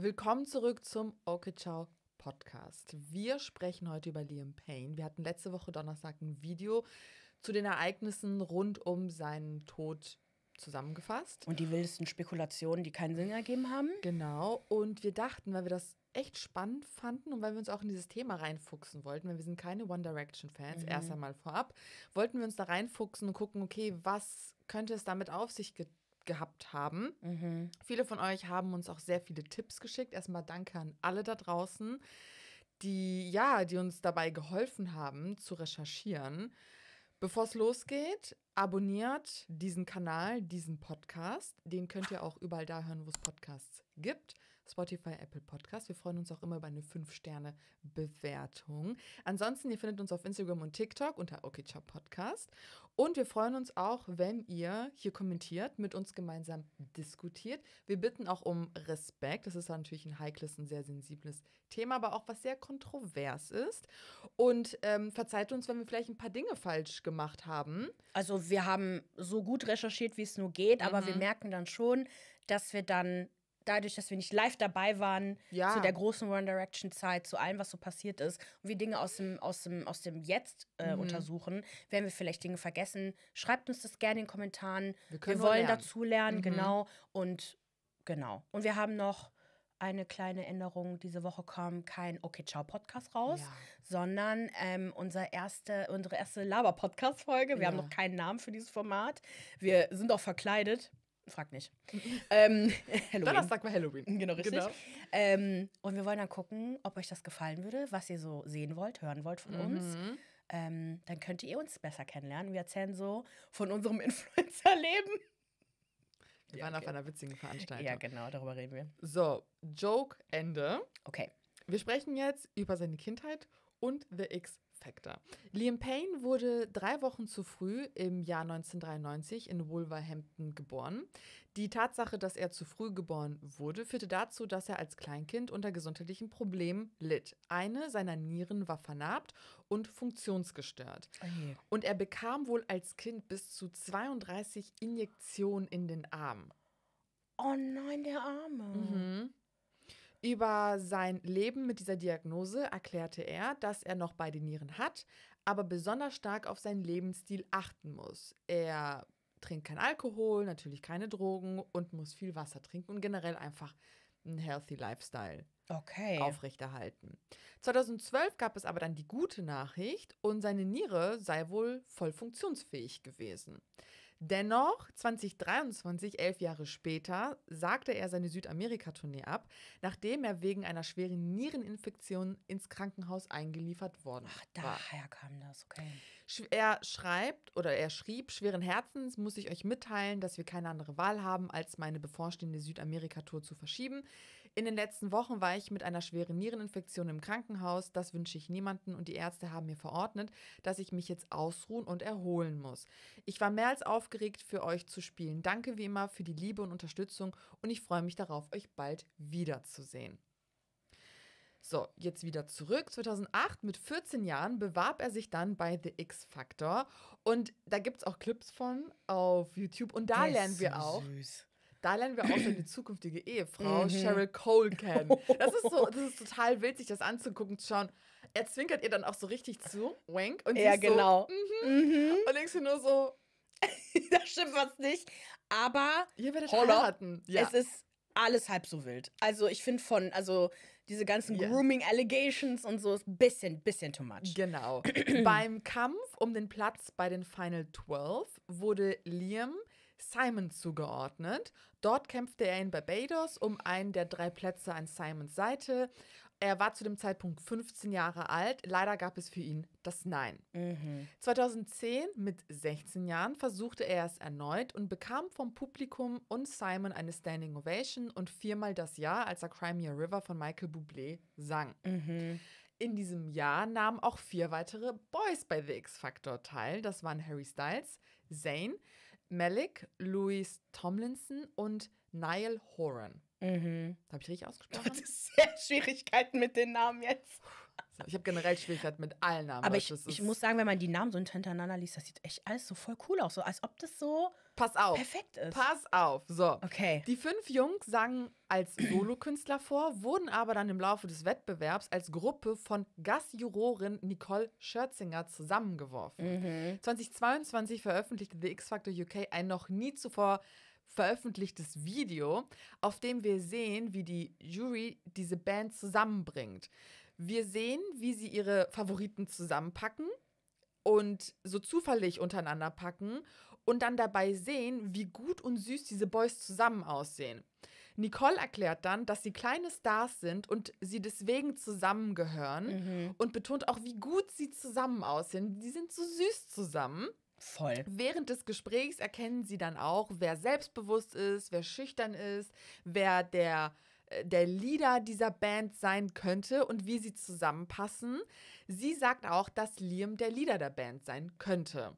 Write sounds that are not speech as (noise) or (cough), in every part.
Willkommen zurück zum Okay Ciao Podcast. Wir sprechen heute über Liam Payne. Wir hatten letzte Woche Donnerstag ein Video zu den Ereignissen rund um seinen Tod zusammengefasst. Und die wildesten Spekulationen, die keinen Sinn ergeben haben. Genau. Und wir dachten, weil wir das echt spannend fanden und weil wir uns auch in dieses Thema reinfuchsen wollten, weil wir sind keine One Direction Fans, mhm. erst einmal vorab, wollten wir uns da reinfuchsen und gucken, okay, was könnte es damit auf sich ge gehabt haben. Mhm. Viele von euch haben uns auch sehr viele Tipps geschickt. Erstmal danke an alle da draußen, die ja, die uns dabei geholfen haben zu recherchieren. Bevor es losgeht, abonniert diesen Kanal, diesen Podcast. Den könnt ihr auch überall da hören, wo es Podcasts gibt. Spotify, Apple Podcast. Wir freuen uns auch immer über eine 5-Sterne-Bewertung. Ansonsten, ihr findet uns auf Instagram und TikTok unter Okicha Podcast. Und wir freuen uns auch, wenn ihr hier kommentiert, mit uns gemeinsam diskutiert. Wir bitten auch um Respekt. Das ist natürlich ein heikles, und sehr sensibles Thema, aber auch was sehr kontrovers ist. Und ähm, verzeiht uns, wenn wir vielleicht ein paar Dinge falsch gemacht haben. Also wir haben so gut recherchiert, wie es nur geht, aber wir mhm. merken dann schon, dass wir dann dadurch, dass wir nicht live dabei waren, ja. zu der großen One Direction Zeit, zu allem, was so passiert ist, und wir Dinge aus dem, aus dem, aus dem Jetzt äh, mhm. untersuchen, werden wir vielleicht Dinge vergessen. Schreibt uns das gerne in den Kommentaren. Wir, wir wollen lernen. dazu lernen, mhm. genau. Und genau. Und wir haben noch eine kleine Änderung. Diese Woche kam kein Okay Ciao Podcast raus, ja. sondern ähm, unser erste, unsere erste Laber Podcast Folge. Wir ja. haben noch keinen Namen für dieses Format. Wir sind auch verkleidet. Frag nicht. (laughs) ähm, (laughs) Donnerstag war Halloween. Genau, richtig. Genau. Ähm, und wir wollen dann gucken, ob euch das gefallen würde, was ihr so sehen wollt, hören wollt von mhm. uns. Ähm, dann könnt ihr uns besser kennenlernen. Wir erzählen so von unserem (laughs) Influencer-Leben. Wir ja, waren okay. auf einer witzigen Veranstaltung. Ja, genau, darüber reden wir. So, Joke, Ende. Okay. Wir sprechen jetzt über seine Kindheit und The X Factor. Liam Payne wurde drei Wochen zu früh im Jahr 1993 in Wolverhampton geboren. Die Tatsache, dass er zu früh geboren wurde, führte dazu, dass er als Kleinkind unter gesundheitlichen Problemen litt. Eine seiner Nieren war vernarbt und funktionsgestört. Okay. Oh und er bekam wohl als Kind bis zu 32 Injektionen in den Arm. Oh nein, der Arme. Mhm. Über sein Leben mit dieser Diagnose erklärte er, dass er noch beide Nieren hat, aber besonders stark auf seinen Lebensstil achten muss. Er trinkt kein Alkohol, natürlich keine Drogen und muss viel Wasser trinken und generell einfach einen healthy Lifestyle okay. aufrechterhalten. 2012 gab es aber dann die gute Nachricht und seine Niere sei wohl voll funktionsfähig gewesen. Dennoch, 2023, elf Jahre später, sagte er seine Südamerika-Tournee ab, nachdem er wegen einer schweren Niereninfektion ins Krankenhaus eingeliefert worden Ach, war. daher kam das, okay. Er schreibt oder er schrieb, schweren Herzens muss ich euch mitteilen, dass wir keine andere Wahl haben, als meine bevorstehende Südamerika-Tour zu verschieben. In den letzten Wochen war ich mit einer schweren Niereninfektion im Krankenhaus. Das wünsche ich niemanden und die Ärzte haben mir verordnet, dass ich mich jetzt ausruhen und erholen muss. Ich war mehr als aufgeregt, für euch zu spielen. Danke wie immer für die Liebe und Unterstützung und ich freue mich darauf, euch bald wiederzusehen. So, jetzt wieder zurück. 2008 mit 14 Jahren bewarb er sich dann bei The X Factor und da gibt es auch Clips von auf YouTube und da das lernen wir auch. Süß da lernen wir auch schon die zukünftige Ehefrau mhm. Cheryl Cole kennen. Das ist so, das ist total witzig, das anzugucken, zu schauen. Er zwinkert ihr dann auch so richtig zu, wank, und ja, genau. so, mm -hmm. Mhm. und denkst du nur so, (laughs) das stimmt was nicht. Aber ihr werdet heiraten. Ja. Es ist alles halb so wild. Also ich finde von, also diese ganzen yeah. Grooming Allegations und so ist ein bisschen, bisschen too much. Genau. (clears throat) Beim Kampf um den Platz bei den Final 12 wurde Liam Simon zugeordnet. Dort kämpfte er in Barbados um einen der drei Plätze an Simons Seite. Er war zu dem Zeitpunkt 15 Jahre alt. Leider gab es für ihn das Nein. Mhm. 2010, mit 16 Jahren, versuchte er es erneut und bekam vom Publikum und Simon eine Standing Ovation und viermal das Jahr, als er Crimea River von Michael Bublé sang. Mhm. In diesem Jahr nahmen auch vier weitere Boys bei The X Factor teil. Das waren Harry Styles, Zayn, Malik, Louis Tomlinson und Niall Horan. Mhm. Habe ich richtig (laughs) ausgesprochen? Du hattest sehr Schwierigkeiten mit den Namen jetzt. Ich habe generell Schwierigkeit mit allen Namen. Aber ich, ich muss sagen, wenn man die Namen so hintereinander liest, das sieht echt alles so voll cool aus. So als ob das so Pass auf. perfekt ist. Pass auf. So. Okay. Die fünf Jungs sangen als (clears throat) Solokünstler vor, wurden aber dann im Laufe des Wettbewerbs als Gruppe von Gastjurorin Nicole Scherzinger zusammengeworfen. Mhm. 2022 veröffentlichte The X Factor UK ein noch nie zuvor veröffentlichtes Video, auf dem wir sehen, wie die Jury diese Band zusammenbringt. Wir sehen, wie sie ihre Favoriten zusammenpacken und so zufällig untereinander packen und dann dabei sehen, wie gut und süß diese Boys zusammen aussehen. Nicole erklärt dann, dass sie kleine Stars sind und sie deswegen zusammengehören mhm. und betont auch, wie gut sie zusammen aussehen. Die sind so süß zusammen. Voll. Während des Gesprächs erkennen sie dann auch, wer selbstbewusst ist, wer schüchtern ist, wer der äh, der Leader dieser Band sein könnte und wie sie zusammenpassen. Sie sagt auch, dass Liam der Leader der Band sein könnte.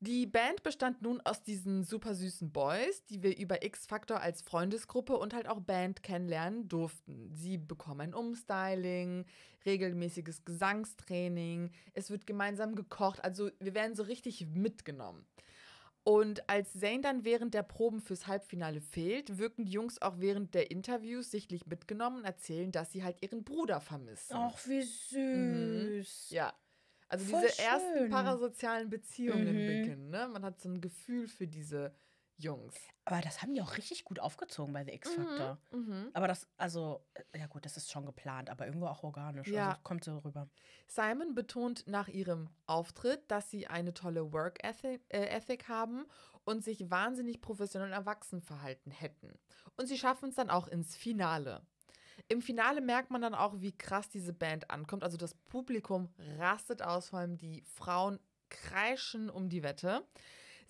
Die Band bestand nun aus diesen super süßen Boys, die wir über X-Factor als Freundesgruppe und halt auch Band kennenlernen durften. Sie bekommen ein Umstyling, regelmäßiges Gesangstraining, es wird gemeinsam gekocht, also wir werden so richtig mitgenommen. Und als Zane dann während der Proben fürs Halbfinale fehlt, wirken die Jungs auch während der Interviews sichtlich mitgenommen und erzählen, dass sie halt ihren Bruder vermissen. Ach, wie süß. Mhm. Ja. Also Voll diese schön. ersten parasozialen Beziehungen mhm. beginnen. Ne? Man hat so ein Gefühl für diese Jungs. Aber das haben die auch richtig gut aufgezogen bei The X mhm, Factor. Mhm, aber das, also, ja gut, das ist schon geplant, aber irgendwo auch organisch. Ja. Also kommt so rüber. Simon betont nach ihrem Auftritt, dass sie eine tolle Work äh, Ethic, äh, haben und sich wahnsinnig professionell und erwachsen verhalten hätten. Und sie schaffen es dann auch ins Finale. Im Finale merkt man dann auch, wie krass diese Band ankommt. Also das Publikum rastet aus, vor allem die Frauen kreischen um die Wette.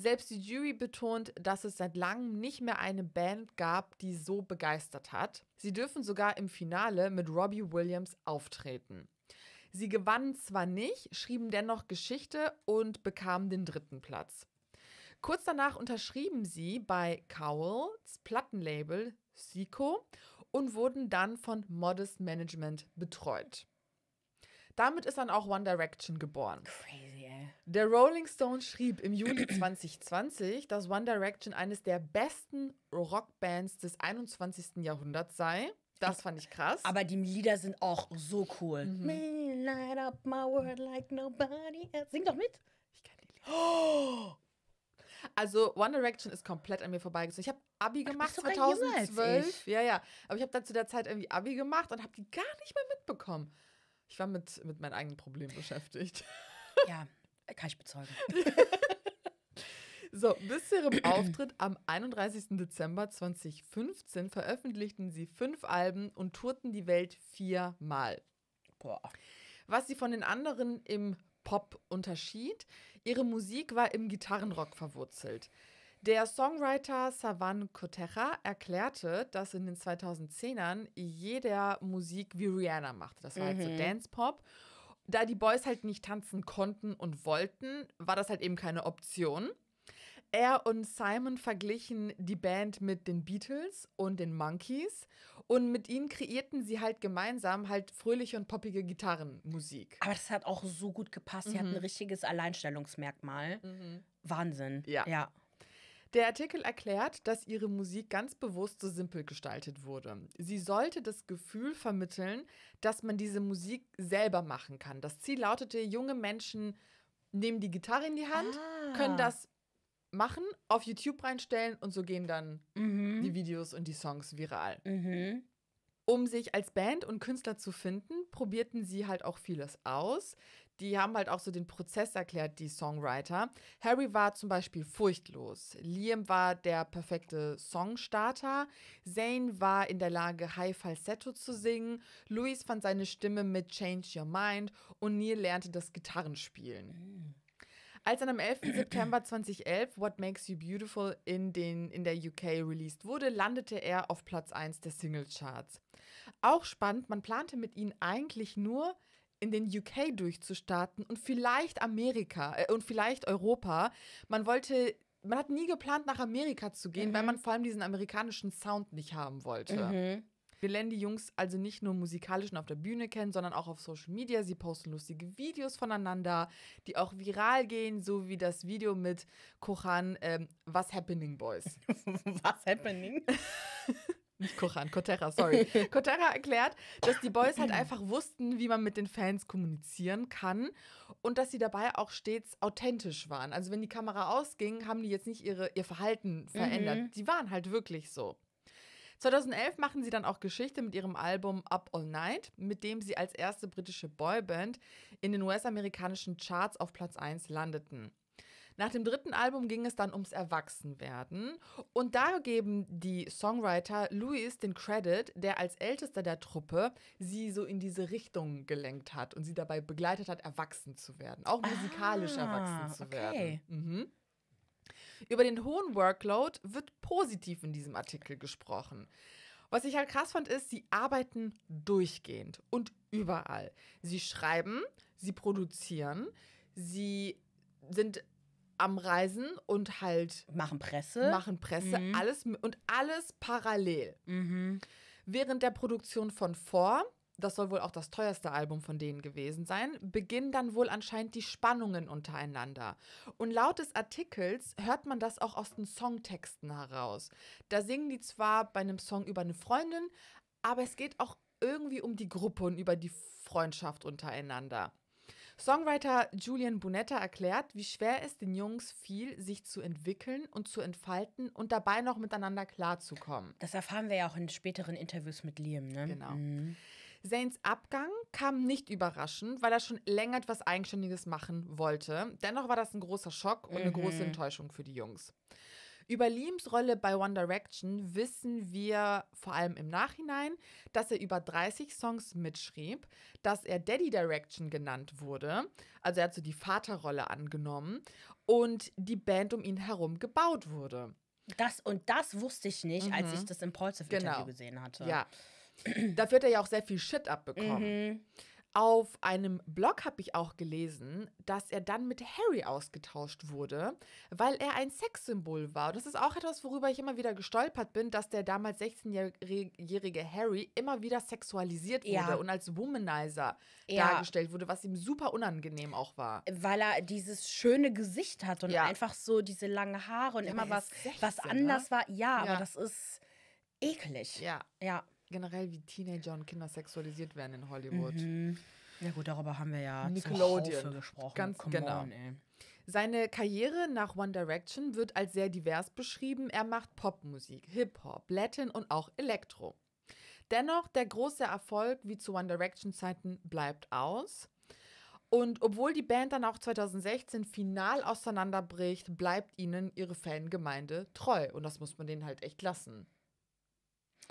Selbst die Jury betont, dass es seit langem nicht mehr eine Band gab, die so begeistert hat. Sie dürfen sogar im Finale mit Robbie Williams auftreten. Sie gewannen zwar nicht, schrieben dennoch Geschichte und bekamen den dritten Platz. Kurz danach unterschrieben sie bei Cowells Plattenlabel Sico und wurden dann von Modest Management betreut. Damit ist dann auch One Direction geboren. Crazy. Der Rolling Stone schrieb im Juni 2020, dass One Direction eines der besten Rockbands des 21. Jahrhunderts sei. Das fand ich krass. Aber die Lieder sind auch so cool. Mhm. Light up my world like nobody else. Sing doch mit. Ich kenne die Lieder. Also One Direction ist komplett an mir vorbeigezogen. Ich habe Abi gemacht 2012. Ja, ja. Aber ich habe dann zu der Zeit irgendwie Abi gemacht und habe die gar nicht mehr mitbekommen. Ich war mit, mit meinen eigenen Problemen beschäftigt. Ja, (laughs) Kann ich bezeugen. so, bis zu ihrem Auftritt am 31. Dezember 2015 veröffentlichten sie fünf Alben und tourten die Welt viermal. Boah. Was sie von den anderen im Pop unterschied, ihre Musik war im Gitarrenrock verwurzelt. Der Songwriter Savan Kotecha erklärte, dass in den 2010ern jeder Musik wie Rihanna machte. Das war mhm. halt so Dance-Pop da die Boys halt nicht tanzen konnten und wollten, war das halt eben keine Option. Er und Simon verglichen die Band mit den Beatles und den Monkeys und mit ihnen kreierten sie halt gemeinsam halt fröhliche und poppige Gitarrenmusik. Aber das hat auch so gut gepasst. Mhm. Sie hatten mhm. ein richtiges Alleinstellungsmerkmal. Mhm. Wahnsinn. Ja. ja. Der Artikel erklärt, dass ihre Musik ganz bewusst so simpel gestaltet wurde. Sie sollte das Gefühl vermitteln, dass man diese Musik selber machen kann. Das Ziel lautete, junge Menschen nehmen die Gitarre in die Hand, ah. können das machen, auf YouTube reinstellen und so gehen dann mhm. die Videos und die Songs viral. Mhm. Um sich als Band und Künstler zu finden, probierten sie halt auch vieles aus die haben halt auch so den Prozess erklärt, die Songwriter. Harry war zum Beispiel furchtlos. Liam war der perfekte Songstarter. Zane war in der Lage, High Falsetto zu singen. Louis fand seine Stimme mit Change Your Mind. Und Neil lernte das Gitarrenspielen. Als dann am 11. (clears throat) September 2011 What Makes You Beautiful in, den, in der UK released wurde, landete er auf Platz 1 der Singlecharts. Auch spannend, man plante mit ihm eigentlich nur in den UK durchzustarten und vielleicht Amerika äh, und vielleicht Europa. Man wollte, man hat nie geplant, nach Amerika zu gehen, mhm. weil man vor allem diesen amerikanischen Sound nicht haben wollte. Mhm. Wir lernen die Jungs also nicht nur musikalisch und auf der Bühne kennen, sondern auch auf Social Media. Sie posten lustige Videos voneinander, die auch viral gehen, so wie das Video mit Kohan ähm, Was Happening Boys. (laughs) Was Happening? (laughs) nicht Koran, Coterra, sorry. (laughs) Coterra erklärt, dass die Boys halt einfach wussten, wie man mit den Fans kommunizieren kann und dass sie dabei auch stets authentisch waren. Also wenn die Kamera ausging, haben die jetzt nicht ihre, ihr Verhalten mhm. verändert. Mhm. Die waren halt wirklich so. 2011 machen sie dann auch Geschichte mit ihrem Album Up All Night, mit dem sie als erste britische Boyband in den US-amerikanischen Charts auf Platz 1 landeten. Nach dem dritten Album ging es dann ums Erwachsenwerden und da geben die Songwriter Louis den Credit, der als Ältester der Truppe sie so in diese Richtung gelenkt hat und sie dabei begleitet hat, erwachsen zu werden, auch musikalisch ah, erwachsen zu okay. werden. Mhm. Über den hohen Workload wird positiv in diesem Artikel gesprochen. Was ich halt krass fand, ist, sie arbeiten durchgehend und überall. Sie schreiben, sie produzieren, sie sind am Reisen und halt machen Presse, machen Presse, mhm. alles und alles parallel. Mhm. Während der Produktion von Vor, das soll wohl auch das teuerste Album von denen gewesen sein, beginnen dann wohl anscheinend die Spannungen untereinander. Und laut des Artikels hört man das auch aus den Songtexten heraus. Da singen die zwar bei einem Song über eine Freundin, aber es geht auch irgendwie um die Gruppe und über die Freundschaft untereinander. Songwriter Julian Bonetta erklärt, wie schwer es den Jungs fiel, sich zu entwickeln und zu entfalten und dabei noch miteinander klarzukommen. Das erfahren wir ja auch in späteren Interviews mit Liam, ne? Genau. Mhm. Zanes Abgang kam nicht überraschend, weil er schon länger etwas Eigenständiges machen wollte. Dennoch war das ein großer Schock und eine große mhm. Enttäuschung für die Jungs. Über Liams Rolle bei One Direction wissen wir vor allem im Nachhinein, dass er über 30 Songs mitschrieb, dass er Daddy Direction genannt wurde, also er hat so die Vaterrolle angenommen und die Band um ihn herum gebaut wurde. Das und das wusste ich nicht, mhm. als ich mhm. das Impulsive Interview genau. gesehen hatte. Ja. (clears throat) Dafür hat er ja auch sehr viel Shit abbekommen. Mhm. Auf einem Blog habe ich auch gelesen, dass er dann mit Harry ausgetauscht wurde, weil er ein Sexsymbol war. das ist auch etwas, worüber ich immer wieder gestolpert bin, dass der damals 16-jährige Harry immer wieder sexualisiert wurde ja. und als Womanizer ja. dargestellt wurde, was ihm super unangenehm auch war. Weil er dieses schöne Gesicht hat und ja. einfach so diese langen Haare und immer was, 16, was ne? anders ne? war. Ja, aber das ist eklig. Ja. Ja generell, wie Teenager und Kinder sexualisiert werden in Hollywood. Mhm. Ja gut, darüber haben wir ja Nickelodeon gesprochen. Ganz Come genau. On, Seine Karriere nach One Direction wird als sehr divers beschrieben. Er macht Popmusik, Hip-Hop, Latin und auch Elektro. Dennoch, der große Erfolg wie zu One Direction Zeiten bleibt aus. Und obwohl die Band dann auch 2016 final auseinanderbricht, bleibt ihnen ihre Fangemeinde treu. Und das muss man denen halt echt lassen.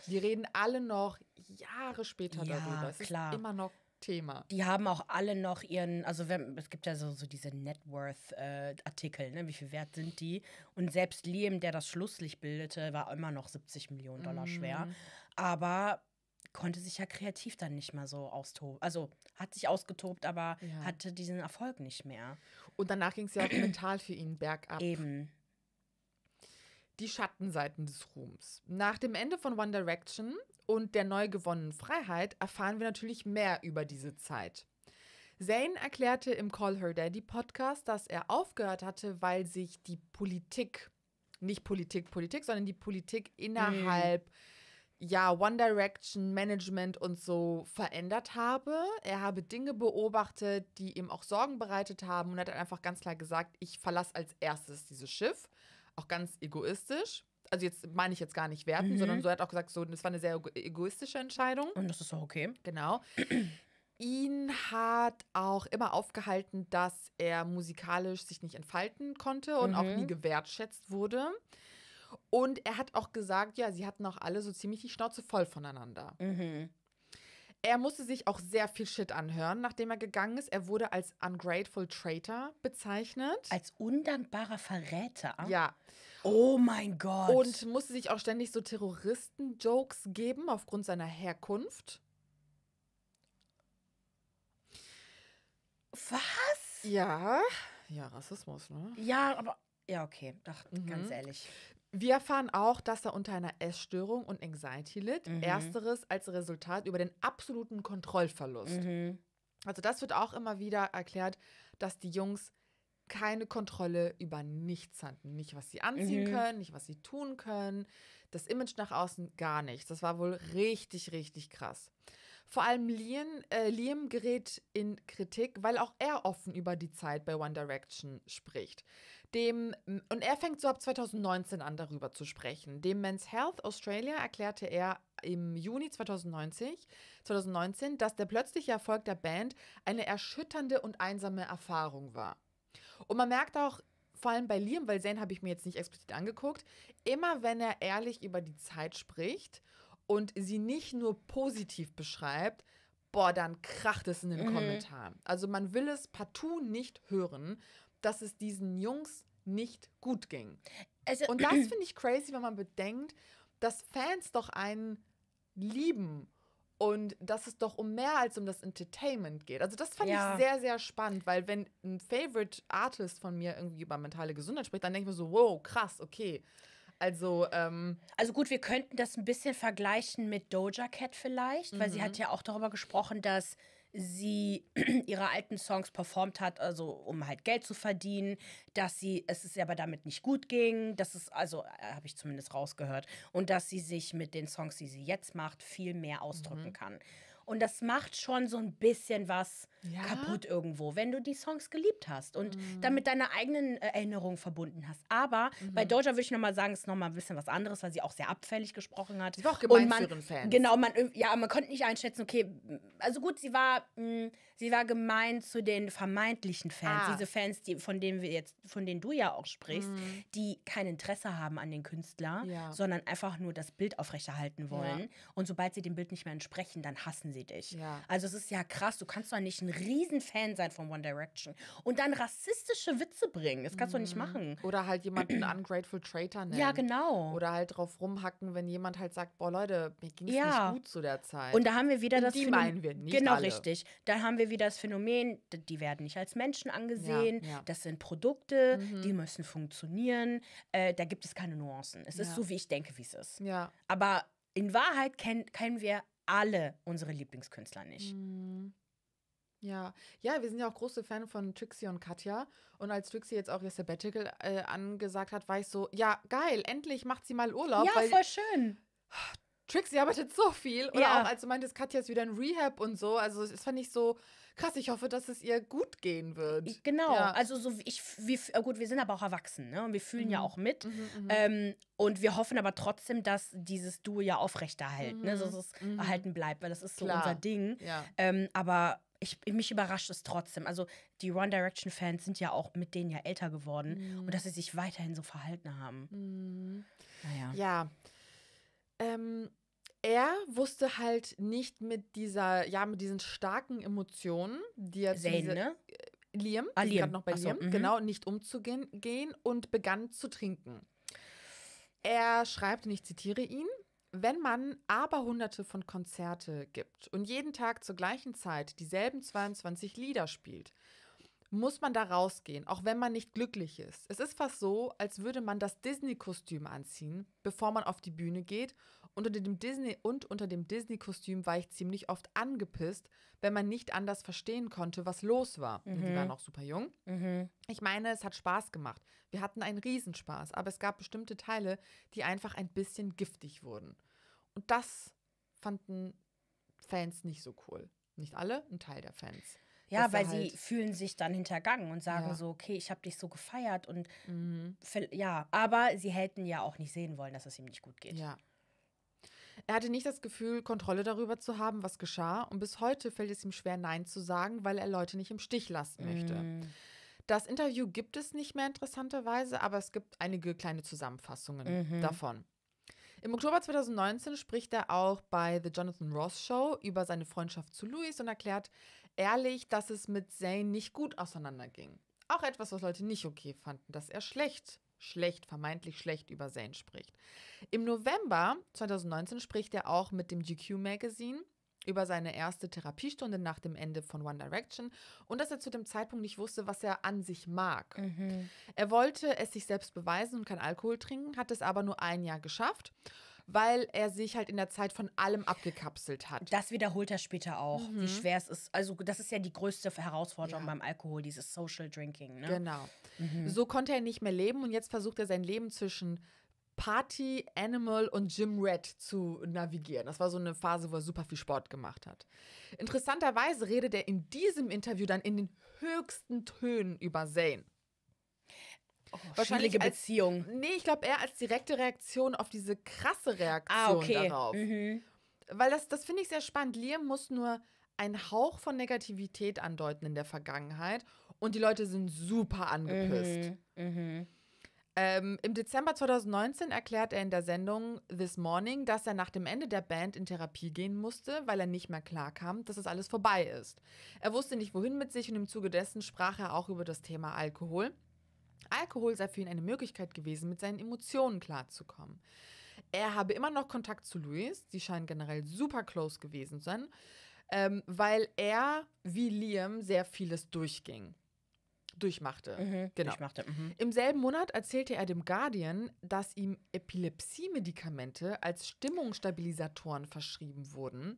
Die reden alle noch Jahre später ja, darüber. Das klar. ist immer noch Thema. Die haben auch alle noch ihren, also wenn, es gibt ja so, so diese networth äh, artikel äh, ne? wie viel wert sind die? Und selbst Liam, der das Schlusslicht bildete, war immer noch 70 Millionen Dollar mhm. schwer. Mm. Aber konnte sich ja kreativ dann nicht mehr so austoben. Also hat sich ausgetobt, aber ja. hatte diesen Erfolg nicht mehr. Und danach ging es ja auch mental für ihn bergab. Eben die Schattenseiten des Ruhms. Nach dem Ende von One Direction und der neu gewonnenen Freiheit erfahren wir natürlich mehr über diese Zeit. Zayn erklärte im Call Her Daddy Podcast, dass er aufgehört hatte, weil sich die Politik, nicht Politik, Politik, sondern die Politik innerhalb mhm ja, One Direction, Management und so verändert habe. Er habe Dinge beobachtet, die ihm auch Sorgen bereitet haben und hat einfach ganz klar gesagt, ich verlasse als erstes dieses Schiff auch ganz egoistisch. Also jetzt meine ich jetzt gar nicht werten, mhm. sondern so hat auch gesagt, so, das war eine sehr egoistische Entscheidung. Und das ist auch okay. Genau. Ihn hat auch immer aufgehalten, dass er musikalisch sich nicht entfalten konnte und mhm. auch nie mhm. gewertschätzt wurde. Und er hat auch gesagt, ja, sie hatten auch alle so ziemlich die Schnauze voll voneinander. Mhm. Er musste sich auch sehr viel Shit anhören, nachdem er gegangen ist. Er wurde als ungrateful traitor bezeichnet. Als undankbarer Verräter? Ja. Oh mein Gott. Und musste sich auch ständig so Terroristen-Jokes geben aufgrund seiner Herkunft. Was? Ja. Ja, Rassismus, ne? Ja, aber ja, okay. Ach, mhm. ganz ehrlich. Wir erfahren auch, dass er unter einer Essstörung und Anxiety litt. Mhm. Ersteres als Resultat über den absoluten Kontrollverlust. Mhm. Also das wird auch immer wieder erklärt, dass die Jungs keine Kontrolle über nichts hatten. Nicht, was sie anziehen mhm. können, nicht, was sie tun können. Das Image nach außen gar nichts. Das war wohl richtig, richtig krass. Vor allem Liam, äh, Liam gerät in Kritik, weil auch er offen über die Zeit bei One Direction spricht. Dem, und er fängt so ab 2019 an, darüber zu sprechen. Dem Men's Health Australia erklärte er im Juni 2090, 2019, dass der plötzliche Erfolg der Band eine erschütternde und einsame Erfahrung war. Und man merkt auch, vor allem bei Liam, weil Zane habe ich mir jetzt nicht explizit angeguckt, immer wenn er ehrlich über die Zeit spricht und sie nicht nur positiv beschreibt, boah, dann kracht es in den mhm. Kommentaren. Also man will es partout nicht hören, dass es diesen Jungs nicht gut ging. Also und das finde ich crazy, wenn man bedenkt, dass Fans doch einen lieben und dass es doch um mehr als um das Entertainment geht. Also das fand ja. ich sehr, sehr spannend, weil wenn ein Favorite Artist von mir irgendwie über mentale Gesundheit spricht, dann denke ich mir so, wow, krass, okay. Also, ähm also gut, wir könnten das ein bisschen vergleichen mit Doja Cat vielleicht, mhm. weil sie mhm. hat ja auch darüber gesprochen, dass sie (clears throat) ihre alten Songs performt hat, also um halt Geld zu verdienen, dass sie es ist aber damit nicht gut ging, das ist also äh, habe ich zumindest rausgehört und dass sie sich mit den Songs, die sie jetzt macht, viel mehr ausdrücken mhm. kann. Und das macht schon so ein bisschen was ja? kaputt irgendwo, wenn du die Songs geliebt hast und mhm. dann mit eigenen äh, Erinnerungen verbunden hast. Aber mhm. bei Deutscher würde ich nochmal sagen, ist nochmal ein bisschen was anderes, weil sie auch sehr abfällig gesprochen hat. Sie war auch gemein man, für ihren Fans. Genau, man, ja, man konnte nicht einschätzen, okay, also gut, sie war, mh, sie war gemein zu den vermeintlichen Fans. Ah. Diese Fans, die, von denen wir jetzt, von denen du ja auch sprichst, mhm. die kein Interesse haben an den Künstler, ja. sondern einfach nur das Bild aufrechterhalten wollen. Ja. Und sobald sie dem Bild nicht mehr entsprechen, dann hassen sie sie dich. Ja. Also es ist ja krass, du kannst doch nicht ein Riesenfan sein von One Direction und dann rassistische Witze bringen. Das kannst mhm. du nicht machen. Oder halt jemanden Ungrateful Traitor nennen. Ja, genau. Oder halt drauf rumhacken, wenn jemand halt sagt, boah Leute, mir ging es ja. nicht gut zu der Zeit. Und da haben wir wieder und das die Phänomen. meinen wir nicht Genau, alle. richtig. Da haben wir wieder das Phänomen, die werden nicht als Menschen angesehen. Ja, das sind Produkte, mhm. die müssen funktionieren. Äh, da gibt es keine Nuancen. Es ist so, wie ich denke, wie es ist. Ja. Aber in Wahrheit kennen, kennen wir alle unsere Lieblingskünstler nicht. Mm. Ja, ja, wir sind ja auch große Fan von Trixie und Katja. Und als Trixie jetzt auch ihr Sabbatical äh, angesagt hat, war ich so, ja, geil, endlich macht sie mal Urlaub. Ja, voll schön. Trixie arbeitet so viel. Oder ja. auch als du meintest, Katja ist wieder in Rehab und so. Also das fand ich so, krass, ich hoffe, dass es ihr gut gehen wird. Genau, ja. also so ich, wir, gut, wir sind aber auch erwachsen, ne? Und wir fühlen mhm. ja auch mit. Mhm, mhm, mhm, ähm, und wir hoffen aber trotzdem, dass dieses Duo ja aufrechterhält, ne, mhm. ne? dass es mhm. erhalten bleibt, weil das ist Klar. so unser Ding. Ja. Ähm, aber ich, mich überrascht es trotzdem. Also die One Direction Fans sind ja auch mit denen ja älter geworden mhm. und dass sie sich weiterhin so verhalten haben. Mhm. Naja. Ja. Ähm, er wusste halt nicht mit dieser, ja, mit diesen starken Emotionen, die er Zane, diese, ne? Äh, Liam, ah, Liam. noch bei Ach Liam, so, mhm. genau, nicht umzugehen und begann zu trinken. Er schreibt, und ich zitiere ihn, wenn man aber hunderte von Konzerte gibt und jeden Tag zur gleichen Zeit dieselben 22 Lieder spielt, muss man da rausgehen, auch wenn man nicht glücklich ist. Es ist fast so, als würde man das Disney-Kostüm anziehen, bevor man auf die Bühne geht unter dem Disney und unter dem Disney-Kostüm war ich ziemlich oft angepisst, wenn man nicht anders verstehen konnte, was los war. Mhm. Die waren mhm. auch super jung. Mhm. Ich meine, es hat Spaß gemacht. Wir hatten einen Riesenspaß, aber es gab bestimmte Teile, die einfach ein bisschen giftig wurden. Und das fanden Fans nicht so cool. Nicht alle, ein Teil der Fans. Ja, weil halt sie fühlen sich dann hintergangen und sagen ja. so, okay, ich habe dich so gefeiert und mhm. ja, aber sie hätten ja auch nicht sehen wollen, dass es ihm nicht gut geht. Ja, er hatte nicht das Gefühl, Kontrolle darüber zu haben, was geschah, und bis heute fällt es ihm schwer, Nein zu sagen, weil er Leute nicht im Stich lassen möchte. Mm. Das Interview gibt es nicht mehr interessanterweise, aber es gibt einige kleine Zusammenfassungen mhm. davon. Im Oktober 2019 spricht er auch bei The Jonathan Ross Show über seine Freundschaft zu Louis und erklärt ehrlich, dass es mit Zane nicht gut auseinanderging. Auch etwas, was Leute nicht okay fanden, dass er schlecht schlecht, vermeintlich schlecht über Zayn spricht. Im November 2019 spricht er auch mit dem GQ Magazine über seine erste Therapiestunde nach dem Ende von One Direction und dass er zu dem Zeitpunkt nicht wusste, was er an sich mag. Mhm. Er wollte es sich selbst beweisen und kein Alkohol trinken, hat es aber nur ein Jahr geschafft weil er sich halt in der Zeit von allem abgekapselt hat. Das wiederholt er später auch, mhm. wie schwer es ist. Also das ist ja die größte Herausforderung ja. beim Alkohol, dieses Social Drinking. Ne? Genau. Mhm. So konnte er nicht mehr leben und jetzt versucht er sein Leben zwischen Party, Animal und Jim Red zu navigieren. Das war so eine Phase, wo er super viel Sport gemacht hat. Interessanterweise redet er in diesem Interview dann in den höchsten Tönen über Zane. Oh, Wahrscheinlich als, Beziehung. Nee, ich glaube eher als direkte Reaktion auf diese krasse Reaktion ah, okay. darauf. Mhm. Weil das, das finde ich sehr spannend. Liam muss nur einen Hauch von Negativität andeuten in der Vergangenheit und die Leute sind super angepisst. Mhm. Mhm. Ähm, Im Dezember 2019 erklärt er in der Sendung This Morning, dass er nach dem Ende der Band in Therapie gehen musste, weil er nicht mehr klarkam, dass das alles vorbei ist. Er wusste nicht, wohin mit sich und im Zuge dessen sprach er auch über das Thema Alkohol. Alkohol sei für ihn eine Möglichkeit gewesen, mit seinen Emotionen klarzukommen. Er habe immer noch Kontakt zu Luis, die scheinen generell super close gewesen zu sein, ähm, weil er wie Liam sehr vieles durchging. Durchmachte. Mhm, genau. durchmachte mhm. Im selben Monat erzählte er dem Guardian, dass ihm Epilepsiemedikamente als Stimmungsstabilisatoren verschrieben wurden,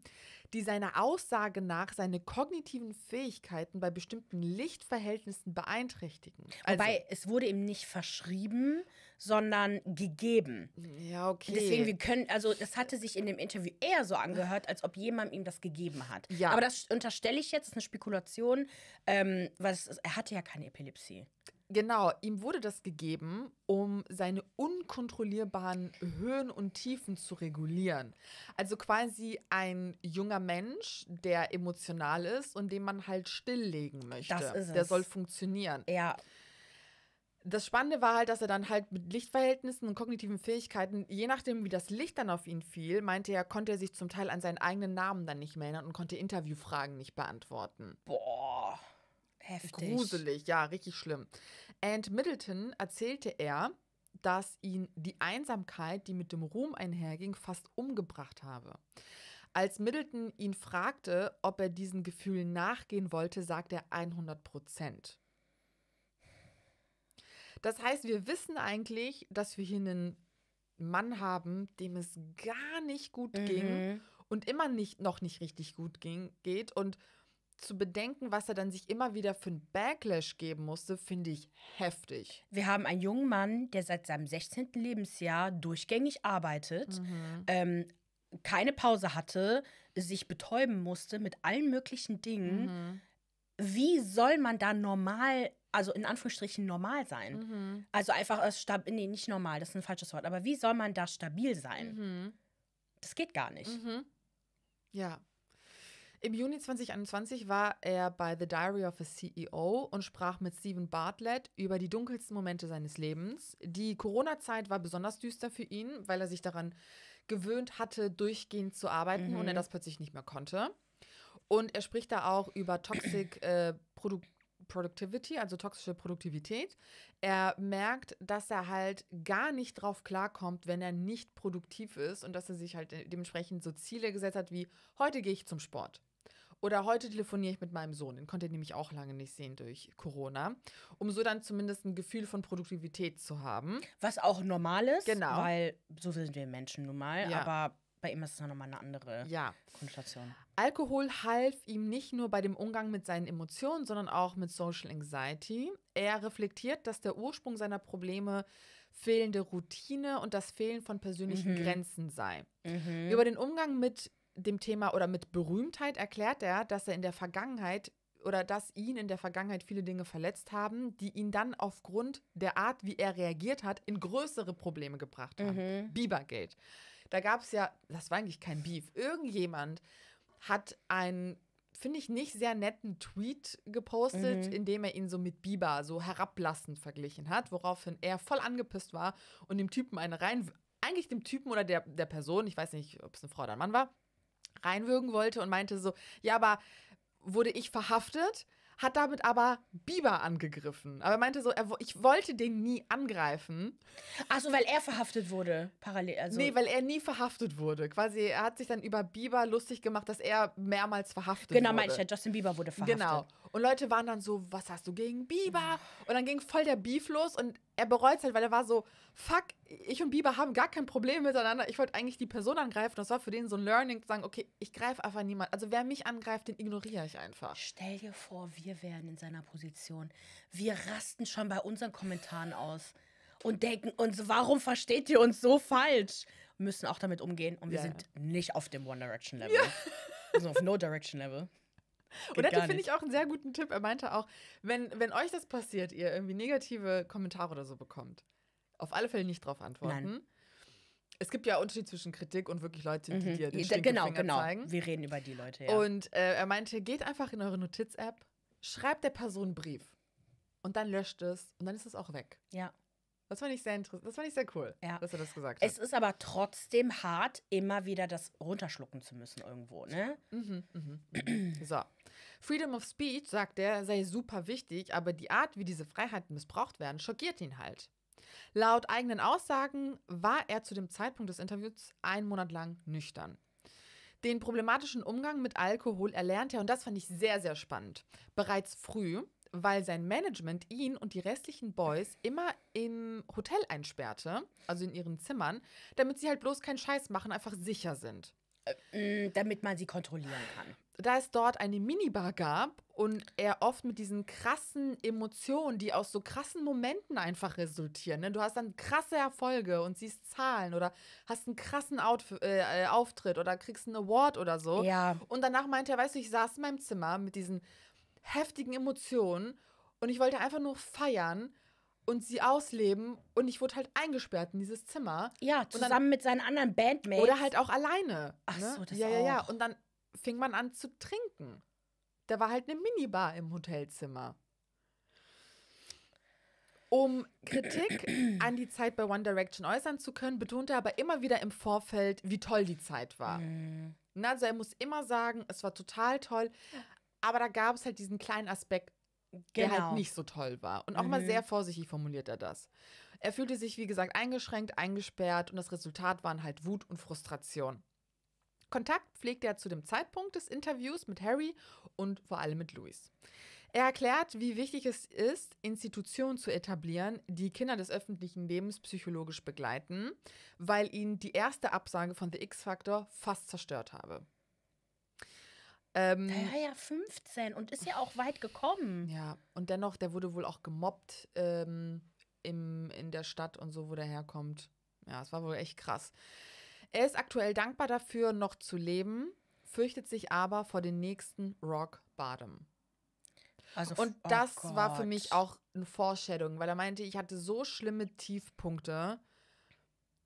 die seiner Aussage nach seine kognitiven Fähigkeiten bei bestimmten Lichtverhältnissen beeinträchtigen. Also, Wobei es wurde ihm nicht verschrieben, sondern gegeben. Ja, okay. Deswegen, wir können, also es hatte sich in dem Interview eher so angehört, als ob jemand ihm das gegeben hat. Ja. Aber das unterstelle ich jetzt, das ist eine Spekulation, ähm, weil es, er hatte ja keine Epilepsie. Genau, ihm wurde das gegeben, um seine unkontrollierbaren Höhen und Tiefen zu regulieren. Also quasi ein junger Mensch, der emotional ist und den man halt stilllegen möchte. Das ist es. Der soll funktionieren. Ja. Das Spannende war halt, dass er dann halt mit Lichtverhältnissen und kognitiven Fähigkeiten, je nachdem, wie das Licht dann auf ihn fiel, meinte er, konnte er sich zum Teil an seinen eigenen Namen dann nicht mehr erinnern und konnte Interviewfragen nicht beantworten. Boah. Heftig. Gruselig, ja, richtig schlimm. And Middleton erzählte er, dass ihn die Einsamkeit, die mit dem Ruhm einherging, fast umgebracht habe. Als Middleton ihn fragte, ob er diesen Gefühlen nachgehen wollte, sagte er 100 Prozent. Das heißt, wir wissen eigentlich, dass wir hier einen Mann haben, dem es gar nicht gut mhm. ging und immer nicht, noch nicht richtig gut ging, geht und zu bedenken, was er dann sich immer wieder für einen Backlash geben musste, finde ich heftig. Wir haben einen jungen Mann, der seit seinem 16. Lebensjahr durchgängig arbeitet, mhm. ähm, keine Pause hatte, sich betäuben musste mit allen möglichen Dingen. Mhm. Wie soll man da normal, also in Anführungsstrichen normal sein? Mhm. Also einfach äh, nee, nicht normal, das ist ein falsches Wort, aber wie soll man da stabil sein? Mhm. Das geht gar nicht. Mhm. Ja, im Juni 2021 war er bei The Diary of a CEO und sprach mit Stephen Bartlett über die dunkelsten Momente seines Lebens. Die Corona-Zeit war besonders düster für ihn, weil er sich daran gewöhnt hatte, durchgehend zu arbeiten mhm. und er mhm. das plötzlich nicht mehr konnte. Und er spricht da auch über Toxic äh, Produ Productivity, also toxische Produktivität. Er merkt, dass er halt gar nicht drauf klarkommt, wenn er nicht produktiv ist und dass er sich halt äh, dementsprechend so Ziele gesetzt hat wie heute gehe ich zum Sport. Oder heute telefoniere ich mit meinem Sohn, den konnte ich nämlich auch lange nicht sehen durch Corona, um so dann zumindest ein Gefühl von Produktivität zu haben. Was auch normal ist, genau. weil so sind wir Menschen nun mal, ja. aber bei ihm ist es nochmal eine andere ja. Konstellation. Alkohol half ihm nicht nur bei dem Umgang mit seinen Emotionen, sondern auch mit Social Anxiety. Er reflektiert, dass der Ursprung seiner Probleme fehlende Routine und das Fehlen von persönlichen mhm. Grenzen sei. Mhm. Über den Umgang mit dem Thema oder mit Berühmtheit erklärt er, dass er in der Vergangenheit oder dass ihn in der Vergangenheit viele Dinge verletzt haben, die ihn dann aufgrund der Art, wie er reagiert hat, in größere Probleme gebracht haben. Mhm. Biebergate. Da gab es ja, das war eigentlich kein Beef. Irgendjemand hat einen, finde ich, nicht sehr netten Tweet gepostet, mhm. in dem er ihn so mit Biber so herablassend verglichen hat, woraufhin er voll angepisst war und dem Typen eine rein, eigentlich dem Typen oder der, der Person, ich weiß nicht, ob es eine Frau oder ein Mann war, reinwürgen wollte und meinte so, ja, aber wurde ich verhaftet? hat damit aber Bieber angegriffen. Aber er meinte so, er, ich wollte den nie angreifen. Ach so, weil er verhaftet wurde, parallel. Also. Nee, weil er nie verhaftet wurde. Quasi, er hat sich dann über Bieber lustig gemacht, dass er mehrmals verhaftet genau, wurde. Genau, meinte ich ja, Justin Bieber wurde verhaftet. Genau. Und Leute waren dann so, was hast du gegen Biber? Und dann ging voll der Beef los und er bereut es halt, weil er war so, fuck, ich und Biber haben gar kein Problem miteinander. Ich wollte eigentlich die Person angreifen. Das war für den so ein Learning, zu sagen, okay, ich greife einfach niemanden. Also wer mich angreift, den ignoriere ich einfach. Stell dir vor, wir wären in seiner Position. Wir rasten schon bei unseren Kommentaren aus und denken uns, warum versteht ihr uns so falsch? müssen auch damit umgehen und wir ja. sind nicht auf dem One Direction Level. Ja. Wir sind auf No Direction Level. Und das finde ich auch einen sehr guten Tipp. Er meinte auch, wenn, wenn euch das passiert, ihr irgendwie negative Kommentare oder so bekommt, auf alle Fälle nicht drauf antworten. Nein. Es gibt ja Unterschied zwischen Kritik und wirklich Leute, die mhm. dir den Stinkefinger genau, genau. zeigen. Wir reden über die Leute, ja. Und äh, er meinte, geht einfach in eure Notiz-App, schreibt der Person einen Brief und dann löscht es und dann ist es auch weg. Ja. Das fand ich sehr interessant. Das fand ich sehr cool, ja. dass er das gesagt hat. Es ist aber trotzdem hart, immer wieder das runterschlucken zu müssen irgendwo, ne? Mhm, mhm. so. Freedom of Speech, sagt er, sei super wichtig, aber die Art, wie diese Freiheiten missbraucht werden, schockiert ihn halt. Laut eigenen Aussagen war er zu dem Zeitpunkt des Interviews einen Monat lang nüchtern. Den problematischen Umgang mit Alkohol erlernt er, und das fand ich sehr, sehr spannend, bereits früh, weil sein Management ihn und die restlichen Boys immer im Hotel einsperrte, also in ihren Zimmern, damit sie halt bloß keinen Scheiß machen, einfach sicher sind. Äh, mm, damit man sie kontrollieren kann da es dort eine Minibar gab und er oft mit diesen krassen Emotionen, die aus so krassen Momenten einfach resultieren. Ne? Du hast dann krasse Erfolge und siehst Zahlen oder hast einen krassen Outf äh, äh, Auftritt oder kriegst einen Award oder so. Ja. Und danach meinte er, weißt du, ich saß in meinem Zimmer mit diesen heftigen Emotionen und ich wollte einfach nur feiern und sie ausleben und ich wurde halt eingesperrt in dieses Zimmer. Ja, zusammen dann, mit seinen anderen Bandmates. Oder halt auch alleine. Ach ne? so, das Ja, auch. ja, ja. Und dann fing man an zu trinken. Da war halt eine Minibar im Hotelzimmer. Um Kritik (clears throat) an die Zeit bei One Direction äußern zu können, betonte er aber immer wieder im Vorfeld, wie toll die Zeit war. Mhm. Also er muss immer sagen, es war total toll, aber da gab es halt diesen kleinen Aspekt, der halt genau. nicht so toll war. Und auch mhm. mal sehr vorsichtig formuliert er das. Er fühlte sich, wie gesagt, eingeschränkt, eingesperrt und das Resultat waren halt Wut und Frustration. Kontakt pflegt er zu dem Zeitpunkt des Interviews mit Harry und vor allem mit Louis. Er erklärt, wie wichtig es ist, Institutionen zu etablieren, die Kinder des öffentlichen Lebens psychologisch begleiten, weil ihn die erste Absage von The X-Factor fast zerstört habe. Ähm, naja, ja, 15 und ist ja auch weit gekommen. Ja, und dennoch, der wurde wohl auch gemobbt ähm, im, in der Stadt und so, wo der herkommt. Ja, es war wohl echt krass. Er ist aktuell dankbar dafür, noch zu leben, fürchtet sich aber vor den nächsten Rock Bottom. Also, und oh das Gott. war für mich auch eine Vorstellung, weil er meinte, ich hatte so schlimme Tiefpunkte.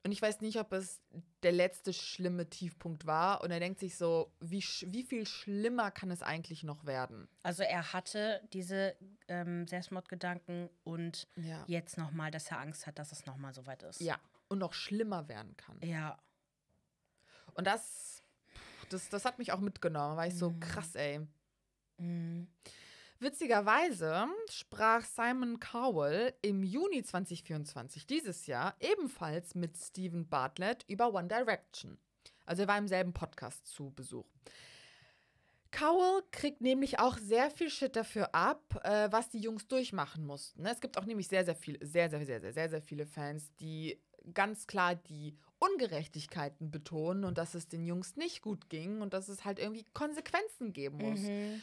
Und ich weiß nicht, ob es der letzte schlimme Tiefpunkt war. Und er denkt sich so, wie, wie viel schlimmer kann es eigentlich noch werden? Also er hatte diese ähm, Selbstmordgedanken und ja. jetzt nochmal, dass er Angst hat, dass es nochmal so weit ist. Ja, und noch schlimmer werden kann. Ja. Und das, das, das hat mich auch mitgenommen, weil ich so, krass, ey. Mhm. Witzigerweise sprach Simon Cowell im Juni 2024 dieses Jahr ebenfalls mit Stephen Bartlett über One Direction. Also er war im selben Podcast zu Besuch. Cowell kriegt nämlich auch sehr viel Shit dafür ab, äh, was die Jungs durchmachen mussten. Ne? Es gibt auch nämlich sehr, sehr viele, sehr, sehr, sehr, sehr, sehr, sehr viele Fans, die ganz klar die Ungerechtigkeiten betonen und dass es den Jungs nicht gut ging und dass es halt irgendwie Konsequenzen geben muss. Mhm.